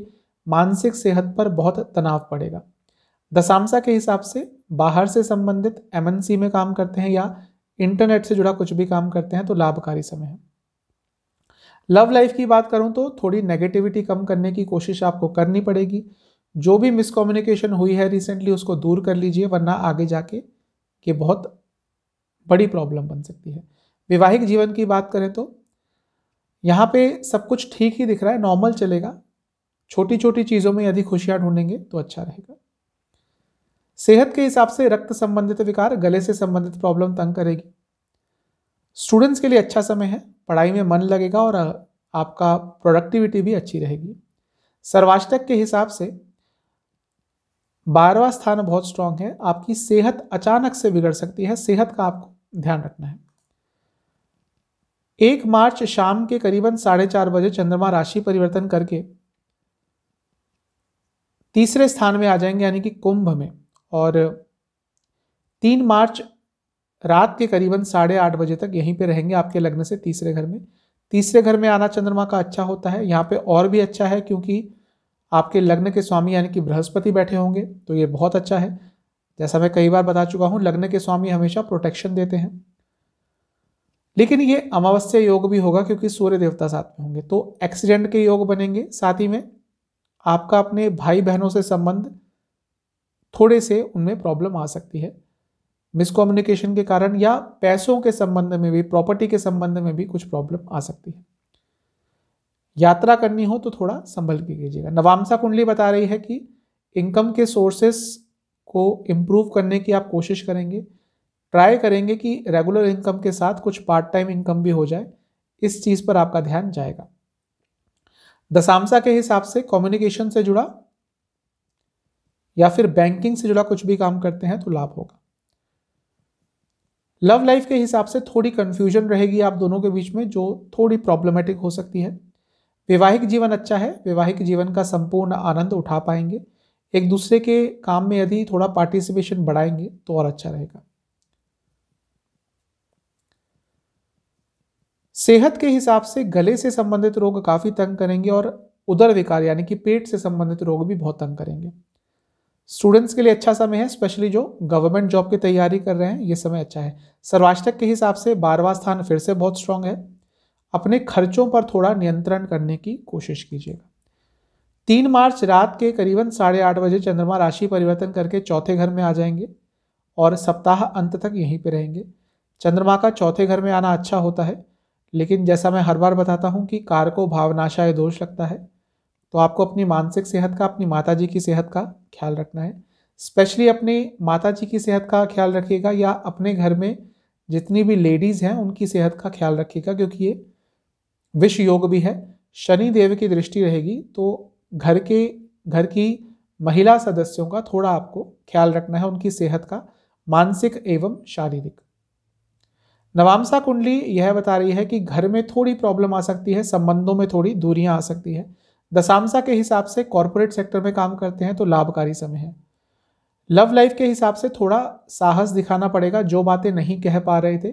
मानसिक सेहत पर बहुत तनाव पड़ेगा दशामसा के हिसाब से बाहर से संबंधित एम में काम करते हैं या इंटरनेट से जुड़ा कुछ भी काम करते हैं तो लाभकारी समय है लव लाइफ की बात करूं तो थोड़ी नेगेटिविटी कम करने की कोशिश आपको करनी पड़ेगी जो भी मिसकम्युनिकेशन हुई है रिसेंटली उसको दूर कर लीजिए वरना आगे जाके कि बहुत बड़ी प्रॉब्लम बन सकती है वैवाहिक जीवन की बात करें तो यहाँ पे सब कुछ ठीक ही दिख रहा है नॉर्मल चलेगा छोटी छोटी चीज़ों में यदि खुशियाँ ढूंढेंगे तो अच्छा रहेगा सेहत के हिसाब से रक्त संबंधित विकार गले से संबंधित प्रॉब्लम तंग करेगी स्टूडेंट्स के लिए अच्छा समय है पढ़ाई में मन लगेगा और आपका प्रोडक्टिविटी भी अच्छी रहेगी सर्वाष्टक के हिसाब से बारहवा स्थान बहुत स्ट्रांग है आपकी सेहत अचानक से बिगड़ सकती है सेहत का आपको ध्यान रखना है एक मार्च शाम के करीबन साढ़े चार बजे चंद्रमा राशि परिवर्तन करके तीसरे स्थान में आ जाएंगे यानी कि कुंभ में और तीन मार्च रात के करीबन साढ़े आठ बजे तक यहीं पे रहेंगे आपके लग्न से तीसरे घर में तीसरे घर में आना चंद्रमा का अच्छा होता है यहाँ पे और भी अच्छा है क्योंकि आपके लग्न के स्वामी यानी कि बृहस्पति बैठे होंगे तो ये बहुत अच्छा है जैसा मैं कई बार बता चुका हूँ लग्न के स्वामी हमेशा प्रोटेक्शन देते हैं लेकिन ये अमावस्या योग भी होगा क्योंकि सूर्य देवता साथ में होंगे तो एक्सीडेंट के योग बनेंगे साथ ही में आपका अपने भाई बहनों से संबंध थोड़े से उनमें प्रॉब्लम आ सकती है मिसकम्युनिकेशन के कारण या पैसों के संबंध में भी प्रॉपर्टी के संबंध में भी कुछ प्रॉब्लम आ सकती है यात्रा करनी हो तो थोड़ा संभल के कीजिएगा नवामसा कुंडली बता रही है कि इनकम के सोर्सेस को इम्प्रूव करने की आप कोशिश करेंगे ट्राई करेंगे कि रेगुलर इनकम के साथ कुछ पार्ट टाइम इनकम भी हो जाए इस चीज़ पर आपका ध्यान जाएगा दशामसा के हिसाब से कम्युनिकेशन से जुड़ा या फिर बैंकिंग से जुड़ा कुछ भी काम करते हैं तो लाभ होगा लव लाइफ के हिसाब से थोड़ी कंफ्यूजन रहेगी आप दोनों के बीच में जो थोड़ी प्रॉब्लमेटिक हो सकती है वैवाहिक जीवन अच्छा है वैवाहिक जीवन का संपूर्ण आनंद उठा पाएंगे एक दूसरे के काम में यदि थोड़ा पार्टिसिपेशन बढ़ाएंगे तो और अच्छा रहेगा सेहत के हिसाब से गले से संबंधित रोग काफ़ी तंग करेंगे और उदर विकार यानी कि पेट से संबंधित रोग भी बहुत तंग करेंगे स्टूडेंट्स के लिए अच्छा समय है स्पेशली जो गवर्नमेंट जॉब की तैयारी कर रहे हैं ये समय अच्छा है सर्वाष्टक के हिसाब से बारवा स्थान फिर से बहुत स्ट्रांग है अपने खर्चों पर थोड़ा नियंत्रण करने की कोशिश कीजिएगा तीन मार्च रात के करीबन साढ़े आठ बजे चंद्रमा राशि परिवर्तन करके चौथे घर में आ जाएंगे और सप्ताह अंत तक यहीं पर रहेंगे चंद्रमा का चौथे घर में आना अच्छा होता है लेकिन जैसा मैं हर बार बताता हूँ कि कार को भावनाशाय दोष लगता है तो आपको अपनी मानसिक सेहत का अपनी माता जी की सेहत का ख्याल रखना है स्पेशली अपने माता जी की सेहत का ख्याल रखिएगा या अपने घर में जितनी भी लेडीज़ हैं उनकी सेहत का ख्याल रखिएगा क्योंकि ये विश्व योग भी है शनि देव की दृष्टि रहेगी तो घर के घर की महिला सदस्यों का थोड़ा आपको ख्याल रखना है उनकी सेहत का मानसिक एवं शारीरिक नवामसा कुंडली यह बता रही है कि घर में थोड़ी प्रॉब्लम आ सकती है संबंधों में थोड़ी दूरियां आ सकती है दशामसा के हिसाब से कॉरपोरेट सेक्टर में काम करते हैं तो लाभकारी समय है लव लाइफ के हिसाब से थोड़ा साहस दिखाना पड़ेगा जो बातें नहीं कह पा रहे थे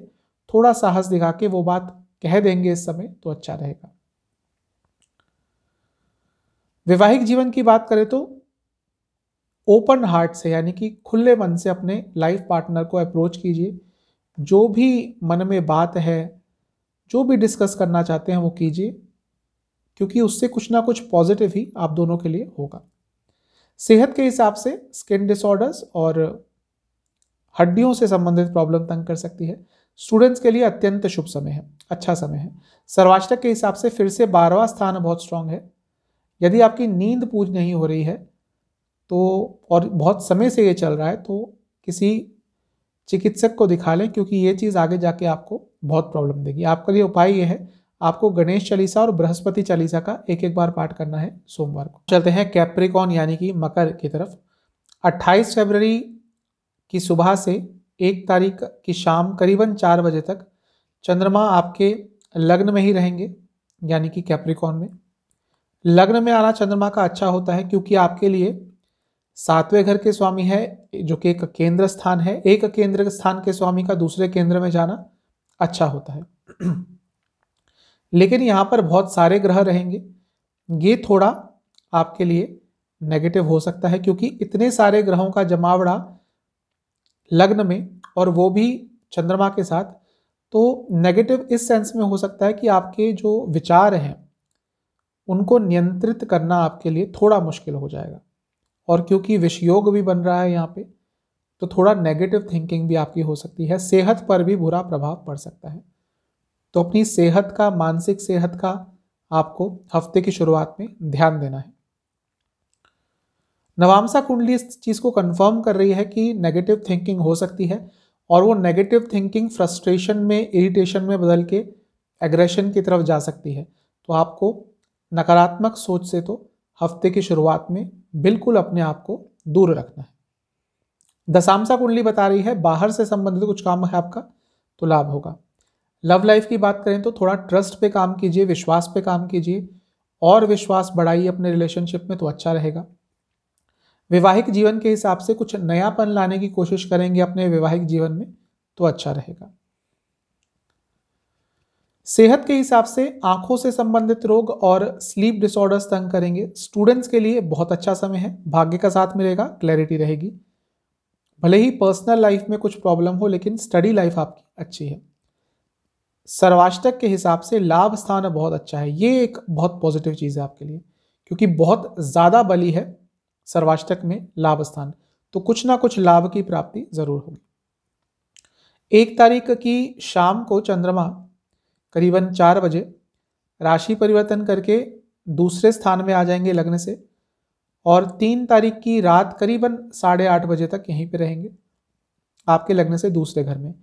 थोड़ा साहस दिखा के वो बात कह देंगे इस समय तो अच्छा रहेगा वैवाहिक जीवन की बात करें तो ओपन हार्ट से यानी कि खुले मन से अपने लाइफ पार्टनर को अप्रोच कीजिए जो भी मन में बात है जो भी डिस्कस करना चाहते हैं वो कीजिए क्योंकि उससे कुछ ना कुछ पॉजिटिव ही आप दोनों के लिए होगा सेहत के हिसाब से स्किन डिसऑर्डर्स और हड्डियों से संबंधित प्रॉब्लम तंग कर सकती है स्टूडेंट्स के लिए अत्यंत शुभ समय है अच्छा समय है सर्वाष्टक के हिसाब से फिर से बारहवा स्थान बहुत स्ट्रांग है यदि आपकी नींद पूज नहीं हो रही है तो और बहुत समय से ये चल रहा है तो किसी चिकित्सक को दिखा लें क्योंकि ये चीज़ आगे जाके आपको बहुत प्रॉब्लम देगी आपके लिए उपाय ये है आपको गणेश चालीसा और बृहस्पति चालीसा का एक एक बार पाठ करना है सोमवार को चलते हैं कैप्रिकॉन यानी कि मकर की तरफ 28 फरवरी की सुबह से एक तारीख की शाम करीबन चार बजे तक चंद्रमा आपके लग्न में ही रहेंगे यानी कि कैप्रिकॉन में लग्न में आना चंद्रमा का अच्छा होता है क्योंकि आपके लिए सातवें घर के स्वामी है जो कि एक केंद्र स्थान है एक केंद्र स्थान के स्वामी का दूसरे केंद्र में जाना अच्छा होता है लेकिन यहाँ पर बहुत सारे ग्रह रहेंगे ये थोड़ा आपके लिए नेगेटिव हो सकता है क्योंकि इतने सारे ग्रहों का जमावड़ा लग्न में और वो भी चंद्रमा के साथ तो नेगेटिव इस सेंस में हो सकता है कि आपके जो विचार हैं उनको नियंत्रित करना आपके लिए थोड़ा मुश्किल हो जाएगा और क्योंकि विषयोग भी बन रहा है यहाँ पे तो थोड़ा नेगेटिव थिंकिंग भी आपकी हो सकती है सेहत पर भी बुरा प्रभाव पड़ सकता है तो अपनी सेहत का मानसिक सेहत का आपको हफ्ते की शुरुआत में ध्यान देना है नवामसा कुंडली इस चीज़ को कन्फर्म कर रही है कि नेगेटिव थिंकिंग हो सकती है और वो नेगेटिव थिंकिंग फ्रस्ट्रेशन में इरिटेशन में बदल के एग्रेशन की तरफ जा सकती है तो आपको नकारात्मक सोच से तो हफ्ते की शुरुआत में बिल्कुल अपने आप को दूर रखना है दशामसा कुंडली बता रही है बाहर से संबंधित कुछ काम है आपका तो लाभ होगा लव लाइफ की बात करें तो थोड़ा ट्रस्ट पे काम कीजिए विश्वास पे काम कीजिए और विश्वास बढ़ाइए अपने रिलेशनशिप में तो अच्छा रहेगा वैवाहिक जीवन के हिसाब से कुछ नयापन लाने की कोशिश करेंगे अपने वैवाहिक जीवन में तो अच्छा रहेगा सेहत के हिसाब से आंखों से संबंधित रोग और स्लीप डिसऑर्डर्स तंग करेंगे स्टूडेंट्स के लिए बहुत अच्छा समय है भाग्य का साथ मिलेगा क्लैरिटी रहेगी भले ही पर्सनल लाइफ में कुछ प्रॉब्लम हो लेकिन स्टडी लाइफ आपकी अच्छी है सर्वाष्टक के हिसाब से लाभ स्थान बहुत अच्छा है ये एक बहुत पॉजिटिव चीज़ है आपके लिए क्योंकि बहुत ज़्यादा बली है सर्वाष्टक में लाभ स्थान तो कुछ ना कुछ लाभ की प्राप्ति जरूर होगी एक तारीख की शाम को चंद्रमा करीबन चार बजे राशि परिवर्तन करके दूसरे स्थान में आ जाएंगे लग्न से और तीन तारीख की रात करीबन साढ़े आठ बजे तक यहीं पे रहेंगे आपके लग्न से दूसरे घर में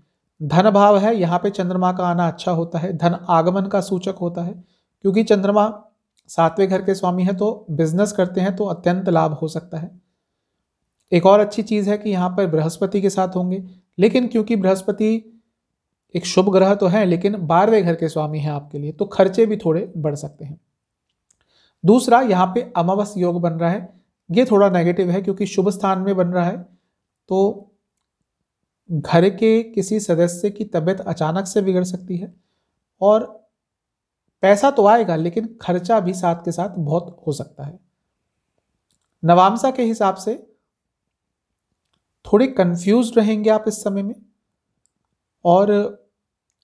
धन भाव है यहाँ पे चंद्रमा का आना अच्छा होता है धन आगमन का सूचक होता है क्योंकि चंद्रमा सातवें घर के स्वामी हैं तो बिजनेस करते हैं तो अत्यंत लाभ हो सकता है एक और अच्छी चीज़ है कि यहाँ पर बृहस्पति के साथ होंगे लेकिन क्योंकि बृहस्पति एक शुभ ग्रह तो है लेकिन बारहवें घर के स्वामी हैं आपके लिए तो खर्चे भी थोड़े बढ़ सकते हैं दूसरा यहाँ पे अमावस योग बन रहा है ये थोड़ा नेगेटिव है क्योंकि शुभ स्थान में बन रहा है तो घर के किसी सदस्य की तबीयत अचानक से बिगड़ सकती है और पैसा तो आएगा लेकिन खर्चा भी साथ के साथ बहुत हो सकता है नवामसा के हिसाब से थोड़े कंफ्यूज रहेंगे आप इस समय में और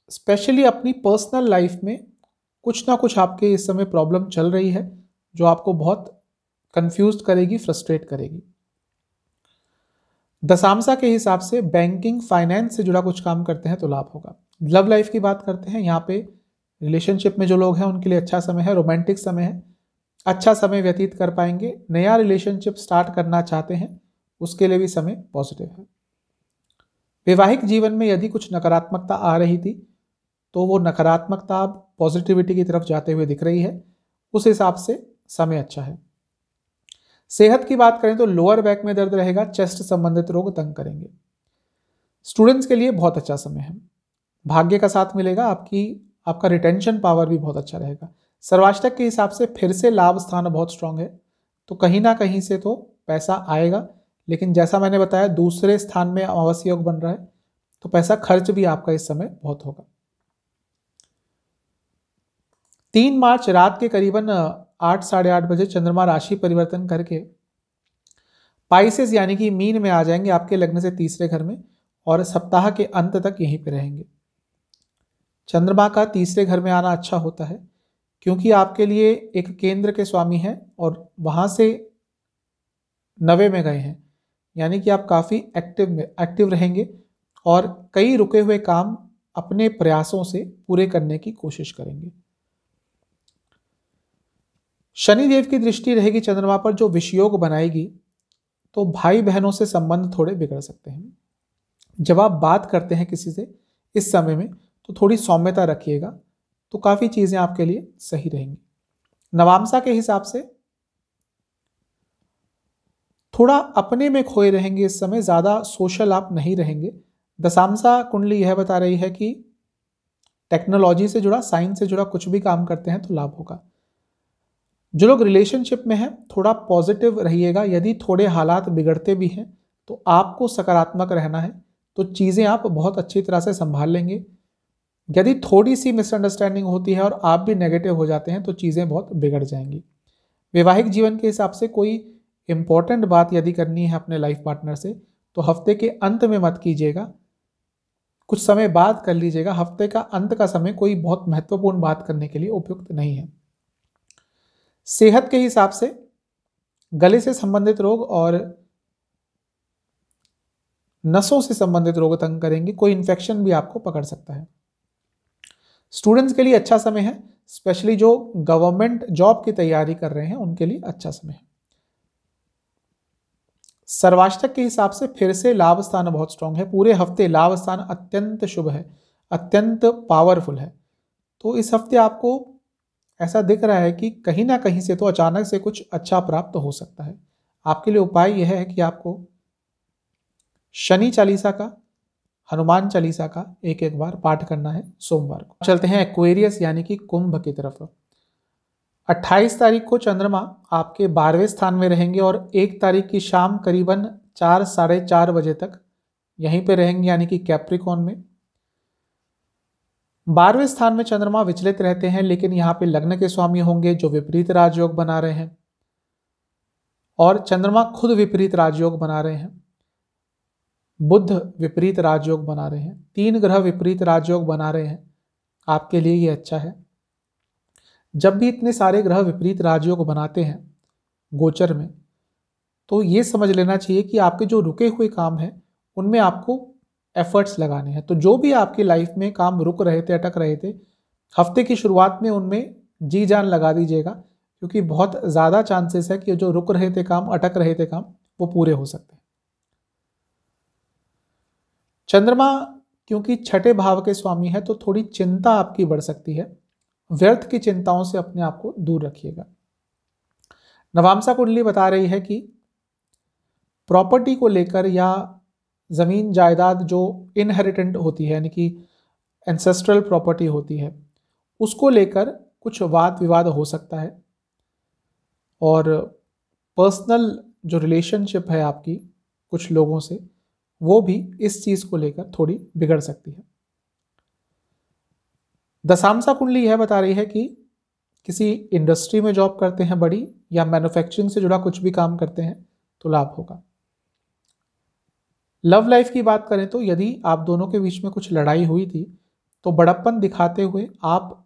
स्पेशली अपनी पर्सनल लाइफ में कुछ ना कुछ आपके इस समय प्रॉब्लम चल रही है जो आपको बहुत कंफ्यूज करेगी फ्रस्ट्रेट करेगी दशामसा के हिसाब से बैंकिंग फाइनेंस से जुड़ा कुछ काम करते हैं तो लाभ होगा लव लाइफ की बात करते हैं यहाँ पे रिलेशनशिप में जो लोग हैं उनके लिए अच्छा समय है रोमांटिक समय है अच्छा समय व्यतीत कर पाएंगे नया रिलेशनशिप स्टार्ट करना चाहते हैं उसके लिए भी समय पॉजिटिव है वैवाहिक जीवन में यदि कुछ नकारात्मकता आ रही थी तो वो नकारात्मकता अब पॉजिटिविटी की तरफ जाते हुए दिख रही है उस हिसाब से समय अच्छा है सेहत की बात करें तो लोअर बैक में दर्द रहेगा चेस्ट संबंधित रोग तंग करेंगे स्टूडेंट्स के लिए बहुत अच्छा समय है भाग्य का साथ मिलेगा आपकी आपका रिटेंशन पावर भी बहुत अच्छा रहेगा सर्वाष्टक के हिसाब से फिर से लाभ स्थान बहुत स्ट्रांग है तो कहीं ना कहीं से तो पैसा आएगा लेकिन जैसा मैंने बताया दूसरे स्थान में अमावस्य योग बन रहा है तो पैसा खर्च भी आपका इस समय बहुत होगा तीन मार्च रात के करीबन आठ साढ़े आठ बजे चंद्रमा राशि परिवर्तन करके पाइसेस यानी कि मीन में आ जाएंगे आपके लग्न से तीसरे घर में और सप्ताह के अंत तक यहीं पर रहेंगे चंद्रमा का तीसरे घर में आना अच्छा होता है क्योंकि आपके लिए एक केंद्र के स्वामी हैं और वहाँ से नवे में गए हैं यानी कि आप काफ़ी एक्टिव में एक्टिव रहेंगे और कई रुके हुए काम अपने प्रयासों से पूरे करने की कोशिश करेंगे शनिदेव की दृष्टि रहेगी चंद्रमा पर जो विषयोग बनाएगी तो भाई बहनों से संबंध थोड़े बिगड़ सकते हैं जब आप बात करते हैं किसी से इस समय में तो थोड़ी सौम्यता रखिएगा तो काफ़ी चीज़ें आपके लिए सही रहेंगी नवामसा के हिसाब से थोड़ा अपने में खोए रहेंगे इस समय ज़्यादा सोशल आप नहीं रहेंगे दशामसा कुंडली यह बता रही है कि टेक्नोलॉजी से जुड़ा साइंस से जुड़ा कुछ भी काम करते हैं तो लाभ होगा जो लोग रिलेशनशिप में हैं थोड़ा पॉजिटिव रहिएगा यदि थोड़े हालात बिगड़ते भी हैं तो आपको सकारात्मक रहना है तो चीज़ें आप बहुत अच्छी तरह से संभाल लेंगे यदि थोड़ी सी मिसअंडरस्टैंडिंग होती है और आप भी नेगेटिव हो जाते हैं तो चीज़ें बहुत बिगड़ जाएंगी वैवाहिक जीवन के हिसाब से कोई इम्पॉर्टेंट बात यदि करनी है अपने लाइफ पार्टनर से तो हफ्ते के अंत में मत कीजिएगा कुछ समय बाद कर लीजिएगा हफ्ते का अंत का समय कोई बहुत महत्वपूर्ण बात करने के लिए उपयुक्त नहीं है सेहत के हिसाब से गले से संबंधित रोग और नसों से संबंधित रोग तंग करेंगे कोई इन्फेक्शन भी आपको पकड़ सकता है स्टूडेंट्स के लिए अच्छा समय है स्पेशली जो गवर्नमेंट जॉब की तैयारी कर रहे हैं उनके लिए अच्छा समय है सर्वाष्टक के हिसाब से फिर से लाभ स्थान बहुत स्ट्रांग है पूरे हफ्ते लाभ स्थान अत्यंत शुभ है अत्यंत पावरफुल है तो इस हफ्ते आपको ऐसा दिख रहा है कि कहीं ना कहीं से तो अचानक से कुछ अच्छा प्राप्त हो सकता है आपके लिए उपाय यह है कि आपको शनि चालीसा का हनुमान चालीसा का एक एक बार पाठ करना है सोमवार को चलते हैं एक्वेरियस यानी कि कुंभ की तरफ 28 तारीख को चंद्रमा आपके बारहवें स्थान में रहेंगे और एक तारीख की शाम करीबन चार साढ़े चार बजे तक यहीं पे रहेंगे यानी कि कैप्रिकॉन में बारहवें स्थान में चंद्रमा विचलित रहते हैं लेकिन यहाँ पे लग्न के स्वामी होंगे जो विपरीत राजयोग बना रहे हैं और चंद्रमा खुद विपरीत राजयोग बना रहे हैं बुद्ध विपरीत राजयोग बना रहे हैं तीन ग्रह विपरीत राजयोग बना रहे हैं आपके लिए ये अच्छा है जब भी इतने सारे ग्रह विपरीत राजयोग बनाते हैं गोचर में तो ये समझ लेना चाहिए कि आपके जो रुके हुए काम हैं उनमें आपको एफर्ट्स लगाने हैं तो जो भी आपकी लाइफ में काम रुक रहे थे अटक रहे थे हफ्ते की शुरुआत में उनमें जी जान लगा दीजिएगा क्योंकि बहुत ज़्यादा चांसेस है कि जो रुक रहे थे काम अटक रहे थे काम वो पूरे हो सकते हैं चंद्रमा क्योंकि छठे भाव के स्वामी है तो थोड़ी चिंता आपकी बढ़ सकती है व्यर्थ की चिंताओं से अपने आप को दूर रखिएगा नवामसा कुंडली बता रही है कि प्रॉपर्टी को लेकर या ज़मीन जायदाद जो इनहेरिटेंट होती है यानी कि एंसेस्ट्रल प्रॉपर्टी होती है उसको लेकर कुछ वाद विवाद हो सकता है और पर्सनल जो रिलेशनशिप है आपकी कुछ लोगों से वो भी इस चीज़ को लेकर थोड़ी बिगड़ सकती है दशामसा कुंडली यह बता रही है कि किसी इंडस्ट्री में जॉब करते हैं बड़ी या मैन्युफैक्चरिंग से जुड़ा कुछ भी काम करते हैं तो लाभ होगा लव लाइफ की बात करें तो यदि आप दोनों के बीच में कुछ लड़ाई हुई थी तो बड़प्पन दिखाते हुए आप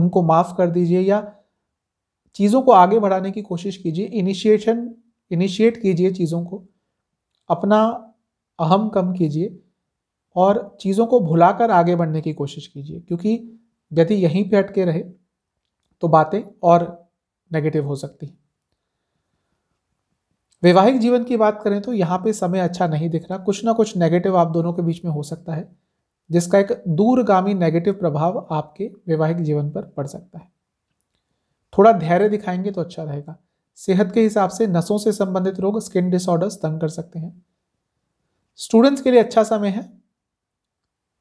उनको माफ़ कर दीजिए या चीज़ों को आगे बढ़ाने की कोशिश कीजिए इनिशिएशन इनिशिएट कीजिए चीज़ों को अपना अहम कम कीजिए और चीज़ों को भुलाकर आगे बढ़ने की कोशिश कीजिए क्योंकि यदि यहीं पर अटके रहे तो बातें और नेगेटिव हो सकती हैं वैवाहिक जीवन की बात करें तो यहाँ पे समय अच्छा नहीं दिख रहा कुछ ना कुछ नेगेटिव आप दोनों के बीच में हो सकता है जिसका एक दूरगामी नेगेटिव प्रभाव आपके वैवाहिक जीवन पर पड़ सकता है थोड़ा धैर्य दिखाएंगे तो अच्छा रहेगा सेहत के हिसाब से नसों से संबंधित रोग स्किन डिसऑर्डर्स तंग कर सकते हैं स्टूडेंट्स के लिए अच्छा समय है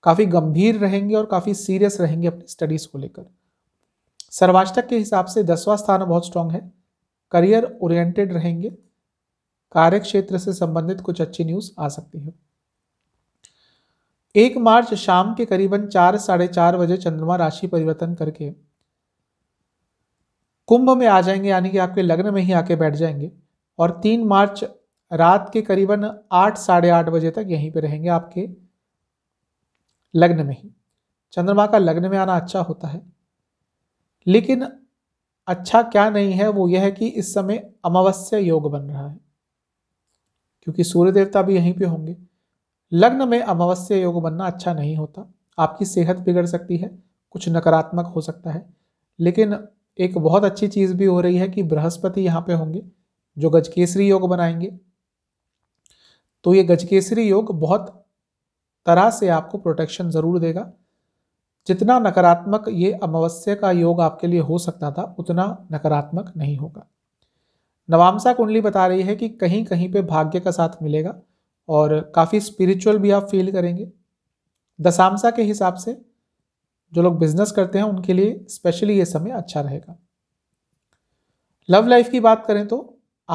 काफ़ी गंभीर रहेंगे और काफ़ी सीरियस रहेंगे अपनी स्टडीज़ को लेकर सर्वाष्टक के हिसाब से दसवां स्थान बहुत स्ट्रांग है करियर ओरिएंटेड रहेंगे कार्य क्षेत्र से संबंधित कुछ अच्छी न्यूज़ आ सकती है एक मार्च शाम के करीबन चार साढ़े चार बजे चंद्रमा राशि परिवर्तन करके कुंभ में आ जाएंगे यानी कि आपके लग्न में ही आके बैठ जाएंगे और तीन मार्च रात के करीबन आठ साढ़े आठ बजे तक यहीं पर रहेंगे आपके लग्न में ही चंद्रमा का लग्न में आना अच्छा होता है लेकिन अच्छा क्या नहीं है वो यह है कि इस समय अमावस्या योग बन रहा है क्योंकि सूर्य देवता भी यहीं पे होंगे लग्न में अमावस्या योग बनना अच्छा नहीं होता आपकी सेहत बिगड़ सकती है कुछ नकारात्मक हो सकता है लेकिन एक बहुत अच्छी चीज़ भी हो रही है कि बृहस्पति यहाँ पे होंगे जो गजकेसरी योग बनाएंगे तो ये गजकेसरी योग बहुत तरह से आपको प्रोटेक्शन ज़रूर देगा जितना नकारात्मक ये अमावस्या का योग आपके लिए हो सकता था उतना नकारात्मक नहीं होगा नवामसा कुंडली बता रही है कि कहीं कहीं पे भाग्य का साथ मिलेगा और काफ़ी स्पिरिचुअल भी आप फील करेंगे दशामसा के हिसाब से जो लोग बिजनेस करते हैं उनके लिए स्पेशली ये समय अच्छा रहेगा लव लाइफ की बात करें तो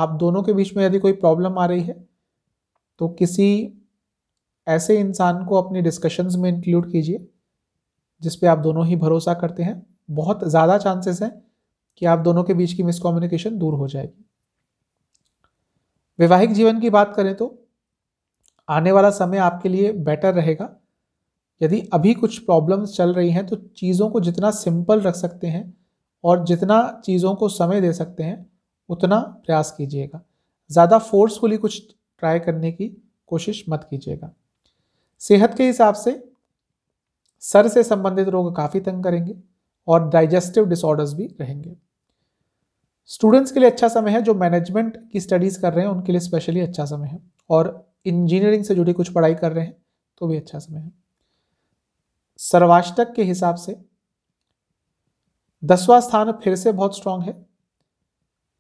आप दोनों के बीच में यदि कोई प्रॉब्लम आ रही है तो किसी ऐसे इंसान को अपने डिस्कशंस में इंक्लूड कीजिए जिस पे आप दोनों ही भरोसा करते हैं बहुत ज़्यादा चांसेस हैं कि आप दोनों के बीच की मिसकम्युनिकेशन दूर हो जाएगी वैवाहिक जीवन की बात करें तो आने वाला समय आपके लिए बेटर रहेगा यदि अभी कुछ प्रॉब्लम्स चल रही हैं तो चीज़ों को जितना सिंपल रख सकते हैं और जितना चीज़ों को समय दे सकते हैं उतना प्रयास कीजिएगा ज़्यादा फोर्सफुली कुछ ट्राई करने की कोशिश मत कीजिएगा सेहत के हिसाब से सर से संबंधित रोग काफ़ी तंग करेंगे और डाइजेस्टिव डिसऑर्डर्स भी रहेंगे स्टूडेंट्स के लिए अच्छा समय है जो मैनेजमेंट की स्टडीज़ कर रहे हैं उनके लिए स्पेशली अच्छा समय है और इंजीनियरिंग से जुड़ी कुछ पढ़ाई कर रहे हैं तो भी अच्छा समय है सर्वाष्टक के हिसाब से दसवां स्थान फिर से बहुत स्ट्रांग है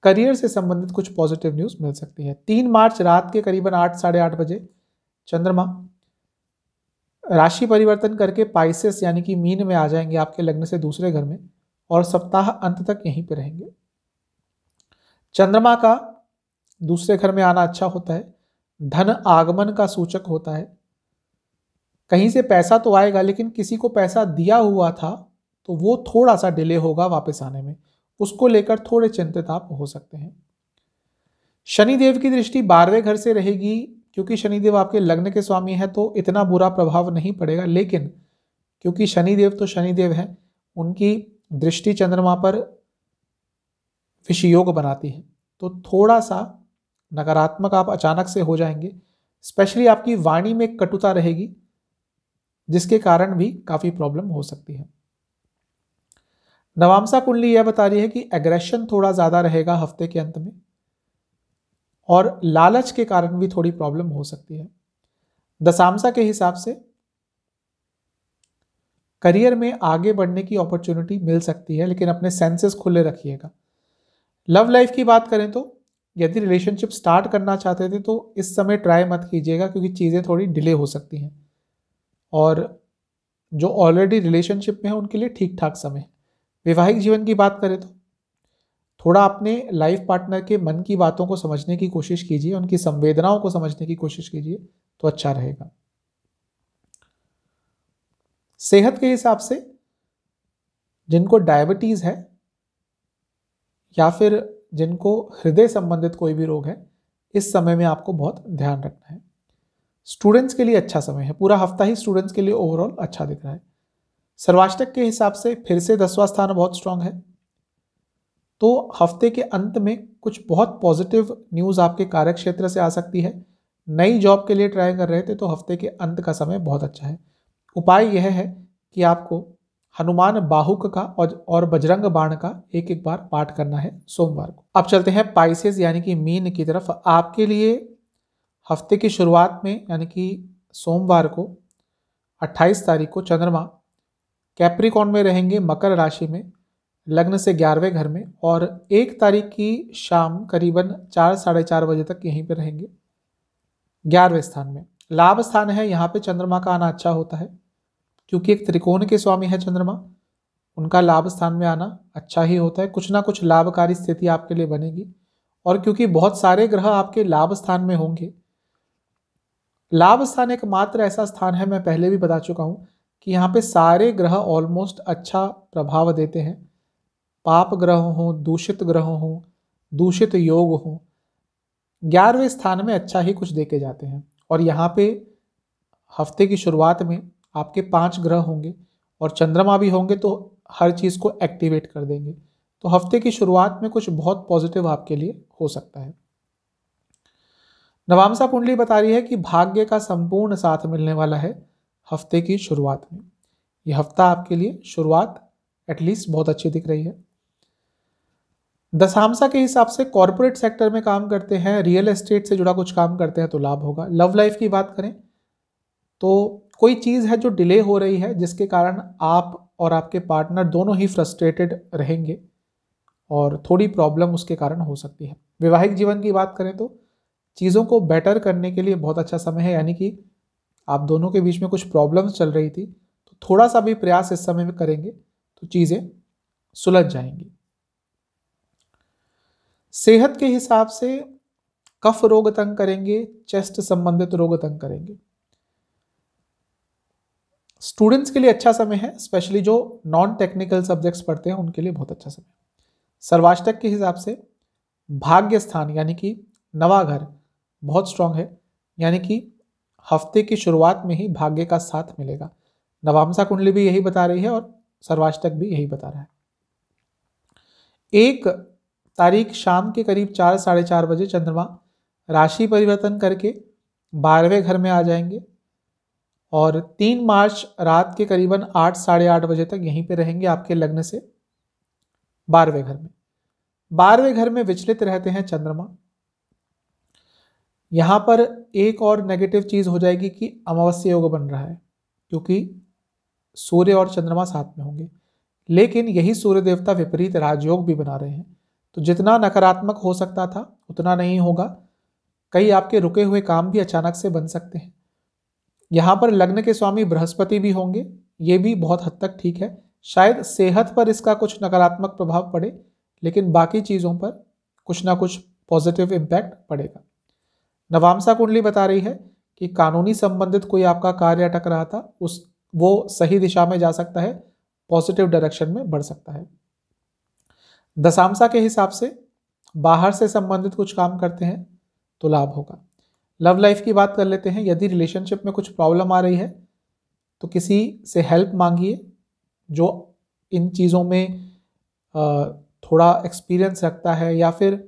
करियर से संबंधित कुछ पॉजिटिव न्यूज मिल सकती है तीन मार्च रात के करीबन आठ साढ़े आठ बजे चंद्रमा राशि परिवर्तन करके पाइसेस यानी कि मीन में आ जाएंगे आपके लग्न से दूसरे घर में और सप्ताह अंत तक यहीं पर रहेंगे चंद्रमा का दूसरे घर में आना अच्छा होता है धन आगमन का सूचक होता है कहीं से पैसा तो आएगा लेकिन किसी को पैसा दिया हुआ था तो वो थोड़ा सा डिले होगा वापस आने में उसको लेकर थोड़े चिंतित आप हो सकते हैं शनिदेव की दृष्टि बारहवें घर से रहेगी क्योंकि शनिदेव आपके लग्न के स्वामी है तो इतना बुरा प्रभाव नहीं पड़ेगा लेकिन क्योंकि शनिदेव तो शनिदेव है उनकी दृष्टि चंद्रमा पर विषयोग बनाती है तो थोड़ा सा नकारात्मक आप अचानक से हो जाएंगे स्पेशली आपकी वाणी में कटुता रहेगी जिसके कारण भी काफ़ी प्रॉब्लम हो सकती है नवामसा कुंडली यह बता रही है कि एग्रेशन थोड़ा ज़्यादा रहेगा हफ्ते के अंत में और लालच के कारण भी थोड़ी प्रॉब्लम हो सकती है दशामसा के हिसाब से करियर में आगे बढ़ने की अपॉर्चुनिटी मिल सकती है लेकिन अपने सेंसेस खुले रखिएगा लव लाइफ की बात करें तो यदि रिलेशनशिप स्टार्ट करना चाहते थे तो इस समय ट्राई मत कीजिएगा क्योंकि चीज़ें थोड़ी डिले हो सकती हैं और जो ऑलरेडी रिलेशनशिप में है उनके लिए ठीक ठाक समय वैवाहिक जीवन की बात करें तो थोड़ा अपने लाइफ पार्टनर के मन की बातों को समझने की कोशिश कीजिए उनकी संवेदनाओं को समझने की कोशिश कीजिए तो अच्छा रहेगा सेहत के हिसाब से जिनको डायबिटीज़ है या फिर जिनको हृदय संबंधित कोई भी रोग है इस समय में आपको बहुत ध्यान रखना है स्टूडेंट्स के लिए अच्छा समय है पूरा हफ्ता ही स्टूडेंट्स के लिए ओवरऑल अच्छा दिख रहा है सर्वाष्टक के हिसाब से फिर से दसवां स्थान बहुत स्ट्रांग है तो हफ्ते के अंत में कुछ बहुत पॉजिटिव न्यूज़ आपके कार्य क्षेत्र से आ सकती है नई जॉब के लिए ट्राई कर रहे थे तो हफ्ते के अंत का समय बहुत अच्छा है उपाय यह है कि आपको हनुमान बाहुक का और और बजरंग बाण का एक एक बार पाठ करना है सोमवार को अब चलते हैं पाइसेस यानी कि मीन की तरफ आपके लिए हफ्ते की शुरुआत में यानी कि सोमवार को 28 तारीख को चंद्रमा कैप्रिकॉन में रहेंगे मकर राशि में लग्न से ग्यारहवें घर में और एक तारीख की शाम करीबन चार साढ़े चार बजे तक यहीं पर रहेंगे ग्यारहवें स्थान में लाभ स्थान है यहाँ पे चंद्रमा का आना अच्छा होता है क्योंकि एक त्रिकोण के स्वामी है चंद्रमा उनका लाभ स्थान में आना अच्छा ही होता है कुछ ना कुछ लाभकारी स्थिति आपके लिए बनेगी और क्योंकि बहुत सारे ग्रह आपके लाभ स्थान में होंगे लाभ स्थान एक मात्र ऐसा स्थान है मैं पहले भी बता चुका हूँ कि यहाँ पे सारे ग्रह ऑलमोस्ट अच्छा प्रभाव देते हैं पाप ग्रह हों दूषित ग्रह हों दूषित योग हों ग्यारहवें स्थान में अच्छा ही कुछ देखे जाते हैं और यहाँ पे हफ्ते की शुरुआत में आपके पांच ग्रह होंगे और चंद्रमा भी होंगे तो हर चीज़ को एक्टिवेट कर देंगे तो हफ्ते की शुरुआत में कुछ बहुत पॉजिटिव आपके लिए हो सकता है नवामसा कुंडली बता रही है कि भाग्य का संपूर्ण साथ मिलने वाला है हफ्ते की शुरुआत में यह हफ्ता आपके लिए शुरुआत एटलीस्ट बहुत अच्छी दिख रही है दशामसा के हिसाब से कॉरपोरेट सेक्टर में काम करते हैं रियल एस्टेट से जुड़ा कुछ काम करते हैं तो लाभ होगा लव लाइफ की बात करें तो कोई चीज़ है जो डिले हो रही है जिसके कारण आप और आपके पार्टनर दोनों ही फ्रस्ट्रेटेड रहेंगे और थोड़ी प्रॉब्लम उसके कारण हो सकती है वैवाहिक जीवन की बात करें तो चीज़ों को बेटर करने के लिए बहुत अच्छा समय है यानी कि आप दोनों के बीच में कुछ प्रॉब्लम्स चल रही थी तो थोड़ा सा भी प्रयास इस समय में करेंगे तो चीज़ें सुलझ जाएंगी सेहत के हिसाब से कफ रोग तंग करेंगे चेस्ट संबंधित रोग तंग करेंगे स्टूडेंट्स के लिए अच्छा समय है स्पेशली जो नॉन टेक्निकल सब्जेक्ट्स पढ़ते हैं उनके लिए बहुत अच्छा समय सर्वाष्टक के हिसाब से भाग्य स्थान यानी कि नवा घर बहुत स्ट्रांग है यानी कि हफ्ते की शुरुआत में ही भाग्य का साथ मिलेगा नवामसा कुंडली भी यही बता रही है और सर्वाष्टक भी यही बता रहा है एक तारीख शाम के करीब चार साढ़े चार बजे चंद्रमा राशि परिवर्तन करके बारहवें घर में आ जाएंगे और तीन मार्च रात के करीबन आठ साढ़े आठ बजे तक यहीं पे रहेंगे आपके लग्न से बारहवें घर में बारहवें घर में विचलित रहते हैं चंद्रमा यहाँ पर एक और नेगेटिव चीज़ हो जाएगी कि अमावस्या योग बन रहा है क्योंकि सूर्य और चंद्रमा साथ में होंगे लेकिन यही सूर्य देवता विपरीत राजयोग भी बना रहे हैं तो जितना नकारात्मक हो सकता था उतना नहीं होगा कई आपके रुके हुए काम भी अचानक से बन सकते हैं यहाँ पर लग्न के स्वामी बृहस्पति भी होंगे ये भी बहुत हद तक ठीक है शायद सेहत पर इसका कुछ नकारात्मक प्रभाव पड़े लेकिन बाकी चीज़ों पर कुछ ना कुछ पॉजिटिव इम्पैक्ट पड़ेगा नवामसा कुंडली बता रही है कि कानूनी संबंधित कोई आपका कार्य अटक रहा था उस वो सही दिशा में जा सकता है पॉजिटिव डायरेक्शन में बढ़ सकता है दशामसा के हिसाब से बाहर से संबंधित कुछ काम करते हैं तो लाभ होगा लव लाइफ की बात कर लेते हैं यदि रिलेशनशिप में कुछ प्रॉब्लम आ रही है तो किसी से हेल्प मांगिए जो इन चीज़ों में थोड़ा एक्सपीरियंस रखता है या फिर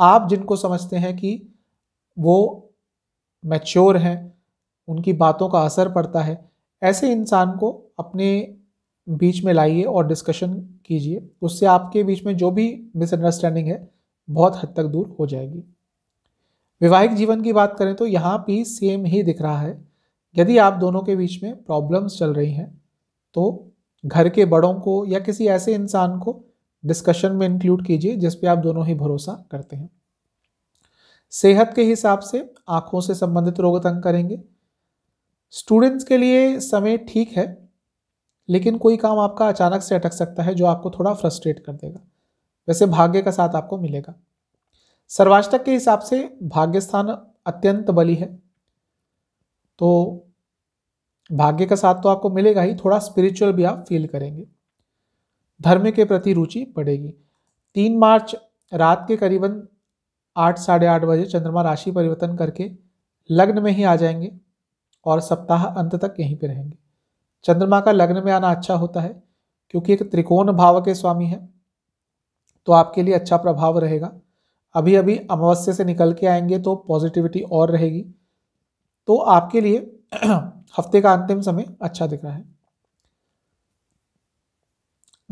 आप जिनको समझते हैं कि वो मैच्योर हैं उनकी बातों का असर पड़ता है ऐसे इंसान को अपने बीच में लाइए और डिस्कशन कीजिए उससे आपके बीच में जो भी मिसअंडरस्टैंडिंग है बहुत हद तक दूर हो जाएगी वैवाहिक जीवन की बात करें तो यहाँ भी सेम ही दिख रहा है यदि आप दोनों के बीच में प्रॉब्लम्स चल रही हैं तो घर के बड़ों को या किसी ऐसे इंसान को डिस्कशन में इंक्लूड कीजिए जिस पे आप दोनों ही भरोसा करते हैं सेहत के हिसाब से आँखों से संबंधित रोग तंग करेंगे स्टूडेंट्स के लिए समय ठीक है लेकिन कोई काम आपका अचानक से अटक सकता है जो आपको थोड़ा फ्रस्ट्रेट कर देगा वैसे भाग्य का साथ आपको मिलेगा सर्वाष्टक के हिसाब से भाग्य स्थान अत्यंत बली है तो भाग्य का साथ तो आपको मिलेगा ही थोड़ा स्पिरिचुअल भी आप फील करेंगे धर्म के प्रति रुचि बढ़ेगी तीन मार्च रात के करीबन आठ साढ़े आठ बजे चंद्रमा राशि परिवर्तन करके लग्न में ही आ जाएंगे और सप्ताह अंत तक यहीं पर रहेंगे चंद्रमा का लग्न में आना अच्छा होता है क्योंकि एक त्रिकोण भाव के स्वामी है तो आपके लिए अच्छा प्रभाव रहेगा अभी अभी अमावस्या से निकल के आएंगे तो पॉजिटिविटी और रहेगी तो आपके लिए हफ्ते का अंतिम समय अच्छा दिख रहा है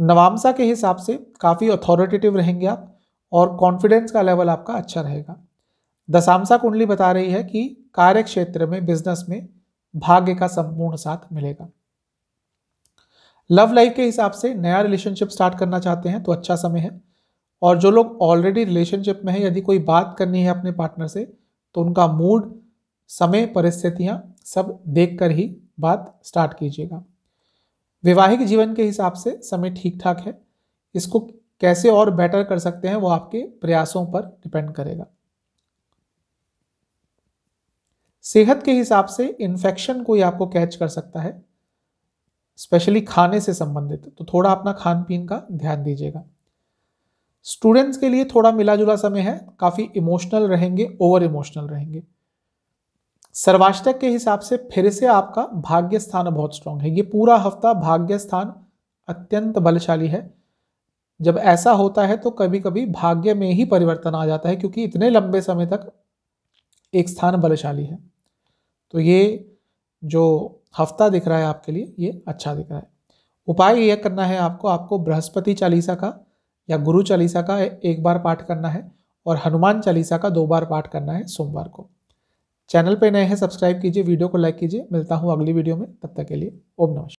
नवामसा के हिसाब से काफ़ी अथॉरिटेटिव रहेंगे आप और कॉन्फिडेंस का लेवल आपका अच्छा रहेगा दशामसा कुंडली बता रही है कि कार्य क्षेत्र में बिजनेस में भाग्य का संपूर्ण साथ मिलेगा लव लाइफ के हिसाब से नया रिलेशनशिप स्टार्ट करना चाहते हैं तो अच्छा समय है और जो लोग ऑलरेडी रिलेशनशिप में हैं यदि कोई बात करनी है अपने पार्टनर से तो उनका मूड समय परिस्थितियाँ सब देख कर ही बात स्टार्ट कीजिएगा वैवाहिक जीवन के हिसाब से समय ठीक ठाक है इसको कैसे और बेटर कर सकते हैं वो आपके प्रयासों पर डिपेंड करेगा सेहत के हिसाब से इन्फेक्शन कोई आपको कैच कर सकता है स्पेशली खाने से संबंधित तो थोड़ा अपना खान पीन का ध्यान दीजिएगा स्टूडेंट्स के लिए थोड़ा मिला जुला समय है काफ़ी इमोशनल रहेंगे ओवर इमोशनल रहेंगे सर्वाष्टक के हिसाब से फिर से आपका भाग्य स्थान बहुत स्ट्रांग है ये पूरा हफ्ता भाग्य स्थान अत्यंत बलशाली है जब ऐसा होता है तो कभी कभी भाग्य में ही परिवर्तन आ जाता है क्योंकि इतने लंबे समय तक एक स्थान बलशाली है तो ये जो हफ्ता दिख रहा है आपके लिए ये अच्छा दिख रहा है उपाय यह करना है आपको आपको बृहस्पति चालीसा का या गुरु चालीसा का एक बार पाठ करना है और हनुमान चालीसा का दो बार पाठ करना है सोमवार को चैनल पर नए हैं सब्सक्राइब कीजिए वीडियो को लाइक कीजिए मिलता हूँ अगली वीडियो में तब तक के लिए ओम नमस्कार